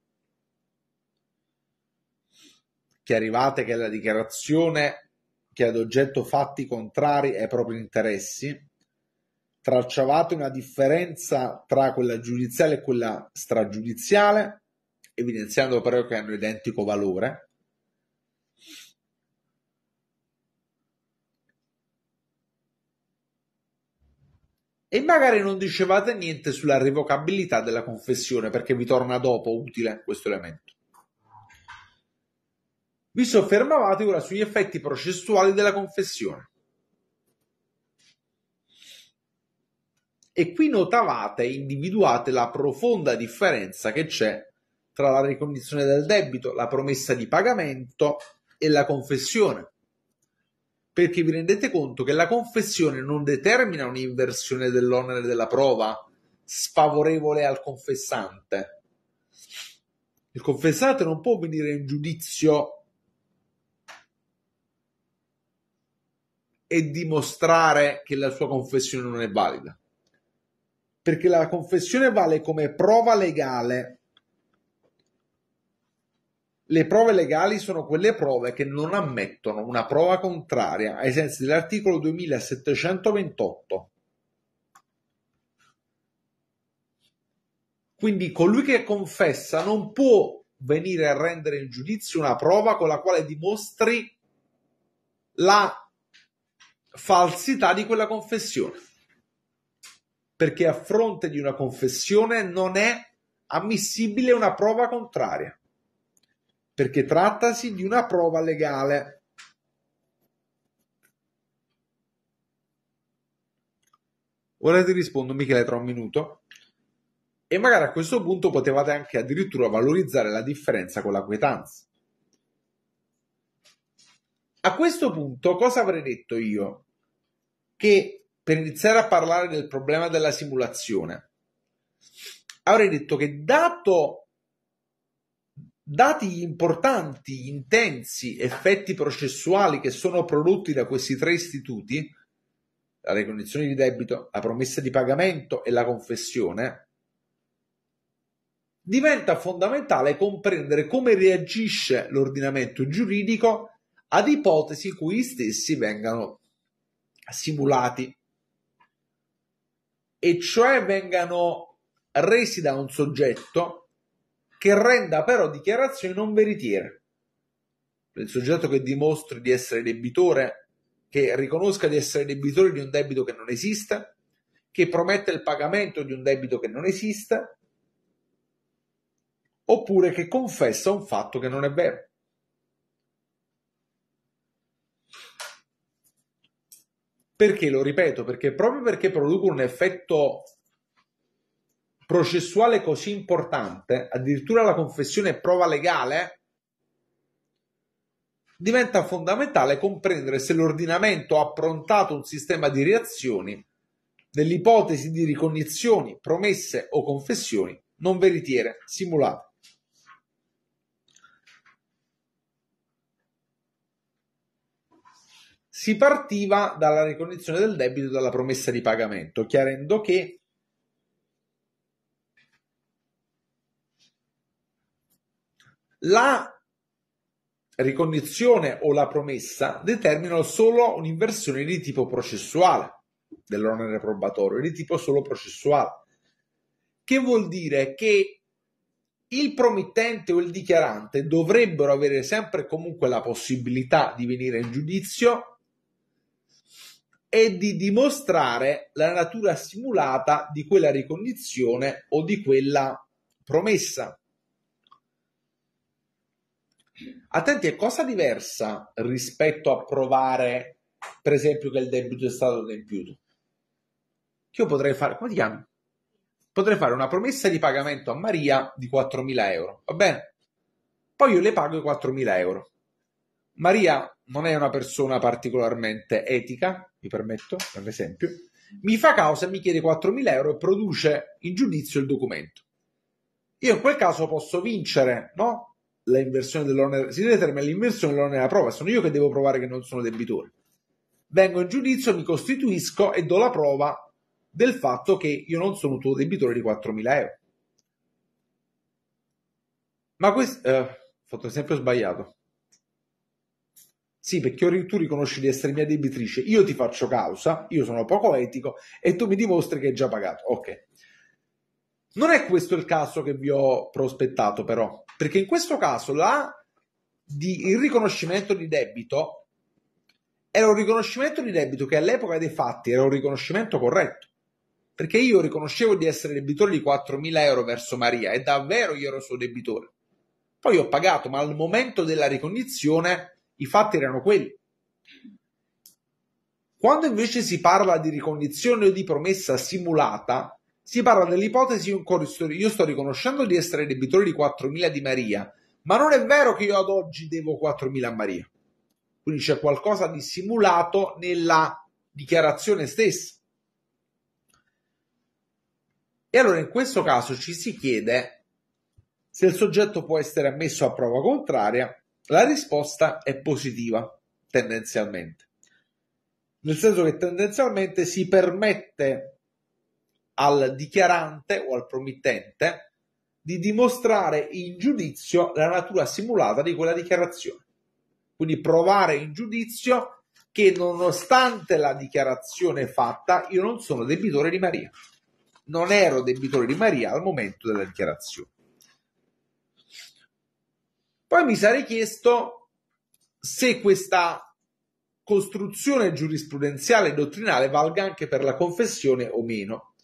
Speaker 3: che arrivate che è la dichiarazione che ad oggetto fatti contrari ai propri interessi, tracciavate una differenza tra quella giudiziale e quella stragiudiziale, evidenziando però che hanno identico valore, E magari non dicevate niente sulla revocabilità della confessione, perché vi torna dopo utile questo elemento. Vi soffermavate ora sugli effetti processuali della confessione. E qui notavate e individuate la profonda differenza che c'è tra la ricognizione del debito, la promessa di pagamento e la confessione perché vi rendete conto che la confessione non determina un'inversione dell'onere della prova sfavorevole al confessante. Il confessante non può venire in giudizio e dimostrare che la sua confessione non è valida, perché la confessione vale come prova legale le prove legali sono quelle prove che non ammettono una prova contraria ai sensi dell'articolo 2728. Quindi colui che confessa non può venire a rendere in giudizio una prova con la quale dimostri la falsità di quella confessione. Perché a fronte di una confessione non è ammissibile una prova contraria perché trattasi di una prova legale. Ora ti rispondo Michele tra un minuto. E magari a questo punto potevate anche addirittura valorizzare la differenza con la quietanza. A questo punto cosa avrei detto io? Che per iniziare a parlare del problema della simulazione, avrei detto che dato dati gli importanti, intensi effetti processuali che sono prodotti da questi tre istituti, la ricognizione di debito, la promessa di pagamento e la confessione, diventa fondamentale comprendere come reagisce l'ordinamento giuridico ad ipotesi cui stessi vengano simulati e cioè vengano resi da un soggetto che renda però dichiarazioni non veritiere. Il soggetto che dimostri di essere debitore, che riconosca di essere debitore di un debito che non esista, che promette il pagamento di un debito che non esista, oppure che confessa un fatto che non è vero. Perché lo ripeto? Perché proprio perché producono un effetto processuale così importante, addirittura la confessione è prova legale, diventa fondamentale comprendere se l'ordinamento ha approntato un sistema di reazioni nell'ipotesi di ricognizioni, promesse o confessioni non veritiere simulate. Si partiva dalla ricognizione del debito e dalla promessa di pagamento, chiarendo che La ricognizione o la promessa determinano solo un'inversione di tipo processuale dell'onere probatorio, di tipo solo processuale, che vuol dire che il promittente o il dichiarante dovrebbero avere sempre comunque la possibilità di venire in giudizio e di dimostrare la natura simulata di quella ricognizione o di quella promessa. Attenti, è cosa diversa rispetto a provare, per esempio, che il debito è stato adempiuto. io potrei fare, come ti chiami? Potrei fare una promessa di pagamento a Maria di 4.000 euro, va bene? Poi io le pago i 4.000 euro. Maria non è una persona particolarmente etica, mi permetto, per esempio, mi fa causa e mi chiede 4.000 euro e produce in giudizio il documento. Io in quel caso posso vincere, no? la inversione dell'onere, si deve determina l'inversione dell'onere della prova, sono io che devo provare che non sono debitore. Vengo in giudizio, mi costituisco e do la prova del fatto che io non sono tuo debitore di 4.000 euro. Ma questo... Eh, fatto un esempio sbagliato. Sì, perché tu riconosci di essere mia debitrice, io ti faccio causa, io sono poco etico e tu mi dimostri che hai già pagato. Ok. Non è questo il caso che vi ho prospettato, però. Perché in questo caso la, di, il riconoscimento di debito era un riconoscimento di debito che all'epoca dei fatti era un riconoscimento corretto. Perché io riconoscevo di essere debitore di 4.000 euro verso Maria e davvero io ero suo debitore. Poi ho pagato, ma al momento della ricognizione i fatti erano quelli. Quando invece si parla di ricognizione o di promessa simulata, si parla dell'ipotesi in cui io sto riconoscendo di essere debitore di 4.000 di Maria, ma non è vero che io ad oggi devo 4.000 a Maria. Quindi c'è qualcosa di simulato nella dichiarazione stessa. E allora in questo caso ci si chiede se il soggetto può essere ammesso a prova contraria. La risposta è positiva, tendenzialmente. Nel senso che tendenzialmente si permette al dichiarante o al promittente di dimostrare in giudizio la natura simulata di quella dichiarazione. Quindi provare in giudizio che nonostante la dichiarazione fatta io non sono debitore di Maria. Non ero debitore di Maria al momento della dichiarazione. Poi mi sarei chiesto se questa costruzione giurisprudenziale e dottrinale valga anche per la confessione o meno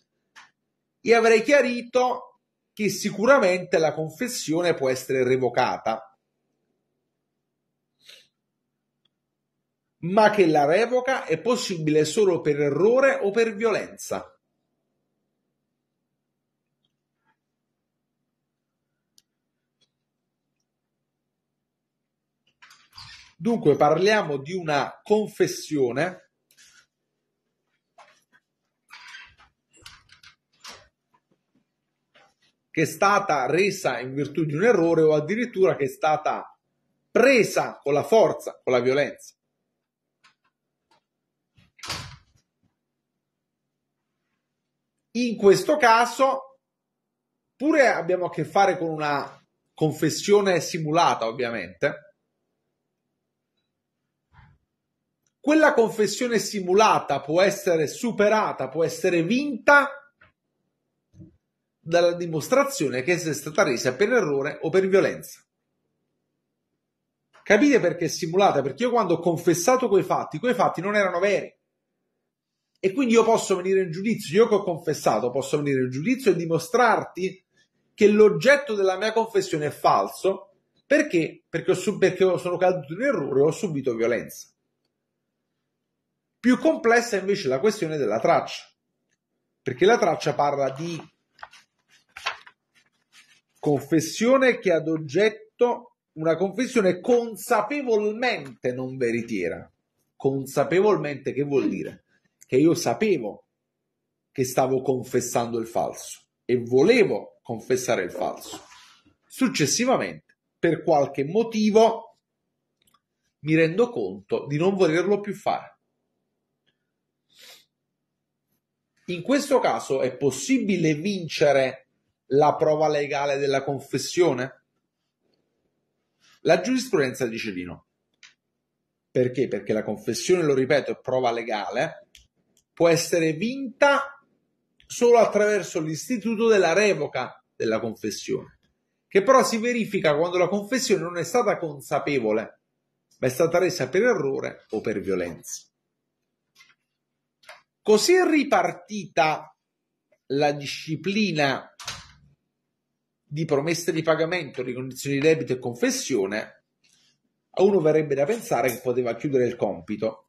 Speaker 3: e avrei chiarito che sicuramente la confessione può essere revocata, ma che la revoca è possibile solo per errore o per violenza. Dunque parliamo di una confessione che è stata resa in virtù di un errore o addirittura che è stata presa con la forza, con la violenza. In questo caso, pure abbiamo a che fare con una confessione simulata, ovviamente. Quella confessione simulata può essere superata, può essere vinta dalla dimostrazione che essa è stata resa per errore o per violenza. Capite perché è simulata? Perché io quando ho confessato quei fatti, quei fatti non erano veri. E quindi io posso venire in giudizio, io che ho confessato, posso venire in giudizio e dimostrarti che l'oggetto della mia confessione è falso perché? Perché, ho, perché sono caduto in errore o ho subito violenza. Più complessa è invece la questione della traccia, perché la traccia parla di Confessione che ad oggetto una confessione consapevolmente non veritiera. Consapevolmente che vuol dire? Che io sapevo che stavo confessando il falso e volevo confessare il falso. Successivamente, per qualche motivo, mi rendo conto di non volerlo più fare. In questo caso è possibile vincere la prova legale della confessione? La giurisprudenza dice di no. Perché? Perché la confessione, lo ripeto, è prova legale, può essere vinta solo attraverso l'istituto della revoca della confessione, che però si verifica quando la confessione non è stata consapevole, ma è stata resa per errore o per violenza. Così è ripartita la disciplina di promesse di pagamento, di condizioni di debito e confessione, a uno verrebbe da pensare che poteva chiudere il compito.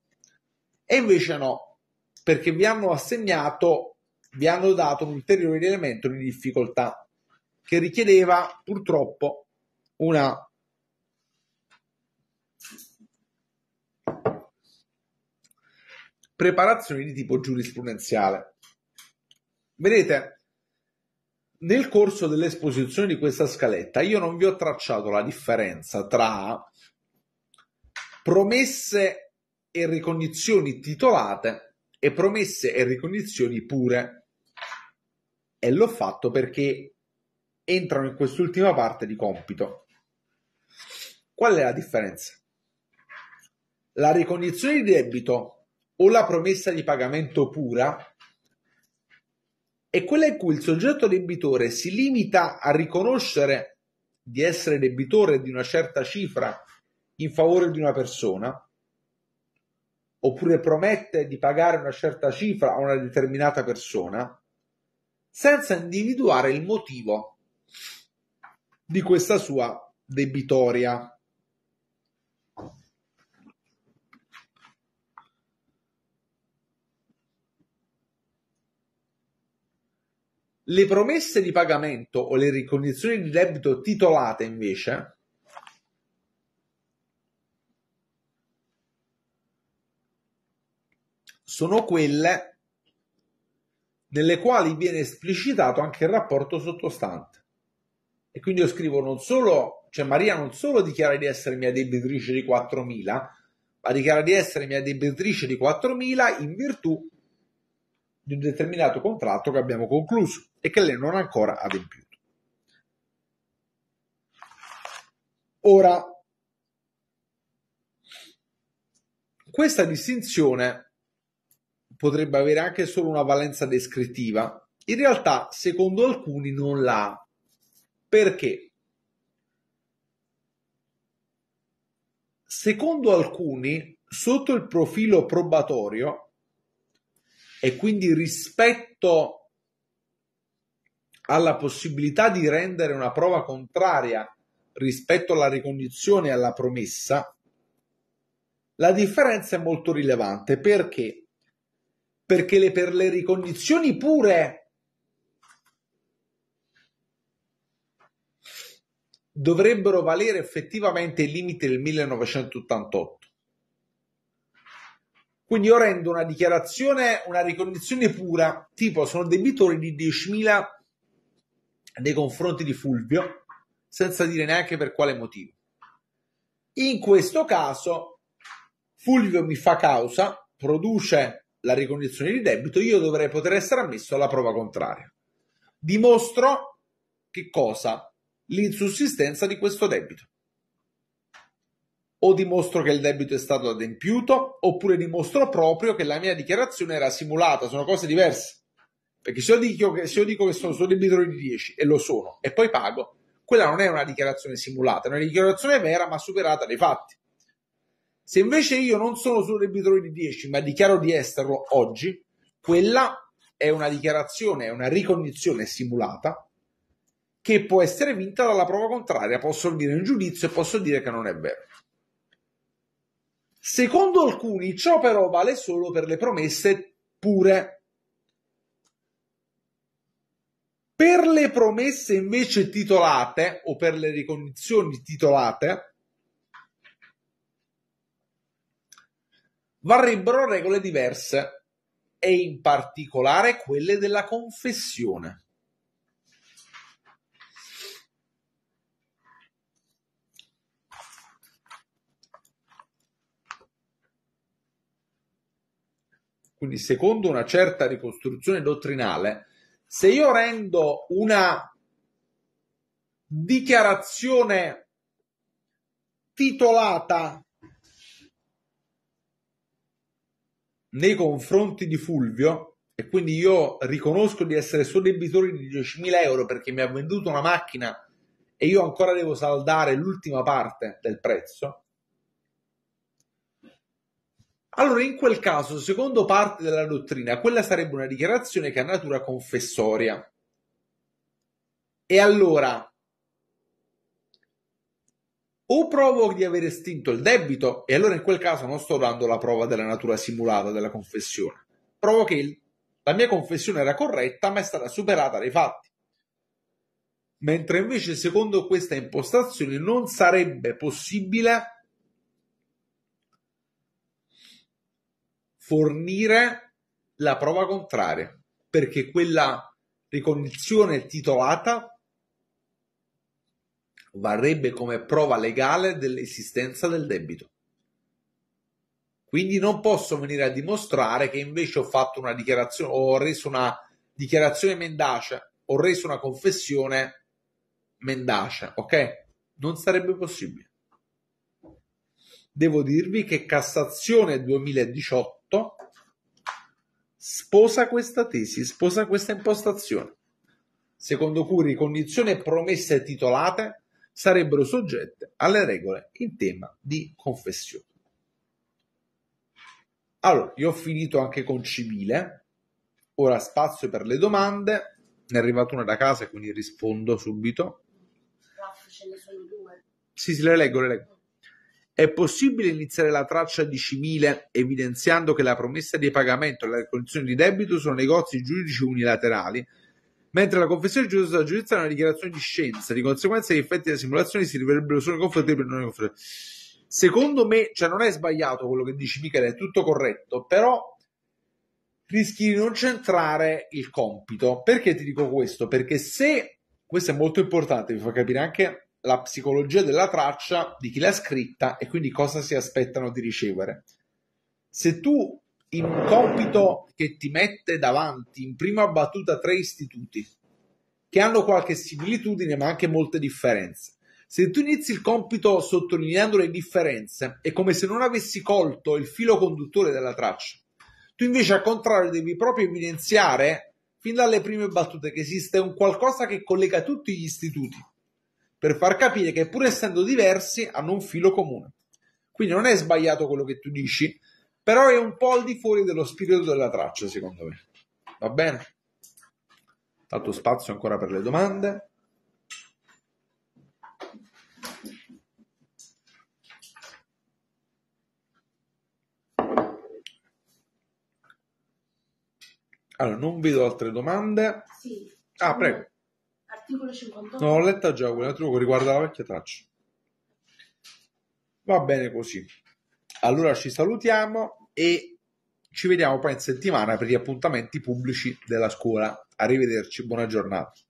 Speaker 3: E invece no, perché vi hanno assegnato, vi hanno dato un ulteriore elemento di difficoltà che richiedeva purtroppo una preparazione di tipo giurisprudenziale. Vedete, nel corso dell'esposizione di questa scaletta io non vi ho tracciato la differenza tra promesse e ricognizioni titolate e promesse e ricognizioni pure. E l'ho fatto perché entrano in quest'ultima parte di compito. Qual è la differenza? La ricognizione di debito o la promessa di pagamento pura è quella in cui il soggetto debitore si limita a riconoscere di essere debitore di una certa cifra in favore di una persona, oppure promette di pagare una certa cifra a una determinata persona, senza individuare il motivo di questa sua debitoria. Le promesse di pagamento o le ricondizioni di debito titolate, invece, sono quelle nelle quali viene esplicitato anche il rapporto sottostante. E quindi io scrivo non solo, cioè Maria non solo dichiara di essere mia debitrice di 4.000, ma dichiara di essere mia debitrice di 4.000 in virtù di un determinato contratto che abbiamo concluso e che lei non ha ancora adempiuto. Ora, questa distinzione potrebbe avere anche solo una valenza descrittiva, in realtà secondo alcuni non l'ha. Perché? Secondo alcuni, sotto il profilo probatorio, e quindi rispetto alla possibilità di rendere una prova contraria rispetto alla ricognizione e alla promessa, la differenza è molto rilevante. Perché? Perché le, per le ricognizioni pure dovrebbero valere effettivamente i limiti del 1988. Quindi io rendo una dichiarazione, una ricognizione pura, tipo sono debitore di 10.000 nei confronti di Fulvio, senza dire neanche per quale motivo. In questo caso, Fulvio mi fa causa, produce la ricognizione di debito, io dovrei poter essere ammesso alla prova contraria. Dimostro che cosa? L'insussistenza di questo debito. O dimostro che il debito è stato adempiuto, oppure dimostro proprio che la mia dichiarazione era simulata, sono cose diverse. Perché se io, dico, se io dico che, sono solo debitore di 10 e lo sono, e poi pago, quella non è una dichiarazione simulata, è una dichiarazione vera ma superata dai fatti. Se invece io non sono solo debitore di 10 ma dichiaro di esserlo oggi, quella è una dichiarazione, è una ricognizione simulata che può essere vinta dalla prova contraria. Posso dire in giudizio e posso dire che non è vero. Secondo alcuni ciò però vale solo per le promesse pure Per le promesse invece titolate o per le ricognizioni titolate varrebbero regole diverse e in particolare quelle della confessione. Quindi secondo una certa ricostruzione dottrinale, se io rendo una dichiarazione titolata nei confronti di Fulvio e quindi io riconosco di essere suo debitore di 10.000 euro perché mi ha venduto una macchina e io ancora devo saldare l'ultima parte del prezzo allora, in quel caso, secondo parte della dottrina, quella sarebbe una dichiarazione che ha natura confessoria. E allora, o provo di aver estinto il debito, e allora in quel caso non sto dando la prova della natura simulata della confessione, provo che il, la mia confessione era corretta, ma è stata superata dai fatti. Mentre invece, secondo questa impostazione, non sarebbe possibile fornire la prova contraria, perché quella ricognizione titolata varrebbe come prova legale dell'esistenza del debito. Quindi non posso venire a dimostrare che invece ho fatto una dichiarazione, ho reso una dichiarazione mendace, ho reso una confessione mendace, ok? Non sarebbe possibile. Devo dirvi che Cassazione 2018 18 sposa questa tesi, sposa questa impostazione, secondo cui ricognizione e promesse titolate sarebbero soggette alle regole in tema di confessione. Allora, io ho finito anche con civile, ora spazio per le domande, ne è arrivata una da casa quindi rispondo subito.
Speaker 2: No,
Speaker 1: ce ne sono due.
Speaker 3: Sì, sì, le leggo, le leggo. È possibile iniziare la traccia di Cimile evidenziando che la promessa di pagamento e la ricondizione di debito sono negozi giudici unilaterali, mentre la confessione giudiziaria giudiziaria è una dichiarazione di scienza, di conseguenza gli effetti delle simulazioni si riverebbero solo nei confronti e non nei confronti. Secondo me, cioè non è sbagliato quello che dici Michele, è tutto corretto, però rischi di non centrare il compito. Perché ti dico questo? Perché se, questo è molto importante, vi fa capire anche la psicologia della traccia, di chi l'ha scritta e quindi cosa si aspettano di ricevere. Se tu in un compito che ti mette davanti in prima battuta tre istituti che hanno qualche similitudine ma anche molte differenze. Se tu inizi il compito sottolineando le differenze, è come se non avessi colto il filo conduttore della traccia. Tu invece al contrario devi proprio evidenziare fin dalle prime battute che esiste un qualcosa che collega tutti gli istituti per far capire che pur essendo diversi hanno un filo comune. Quindi non è sbagliato quello che tu dici, però è un po' al di fuori dello spirito della traccia, secondo me. Va bene? Tanto spazio ancora per le domande. Allora, non vedo altre domande. Sì. Ah, prego.
Speaker 1: Articolo 58. No, l'ho
Speaker 3: letta già quella, trucco riguarda la vecchia traccia. Va bene così. Allora ci salutiamo e ci vediamo poi in settimana per gli appuntamenti pubblici della scuola. Arrivederci, buona giornata.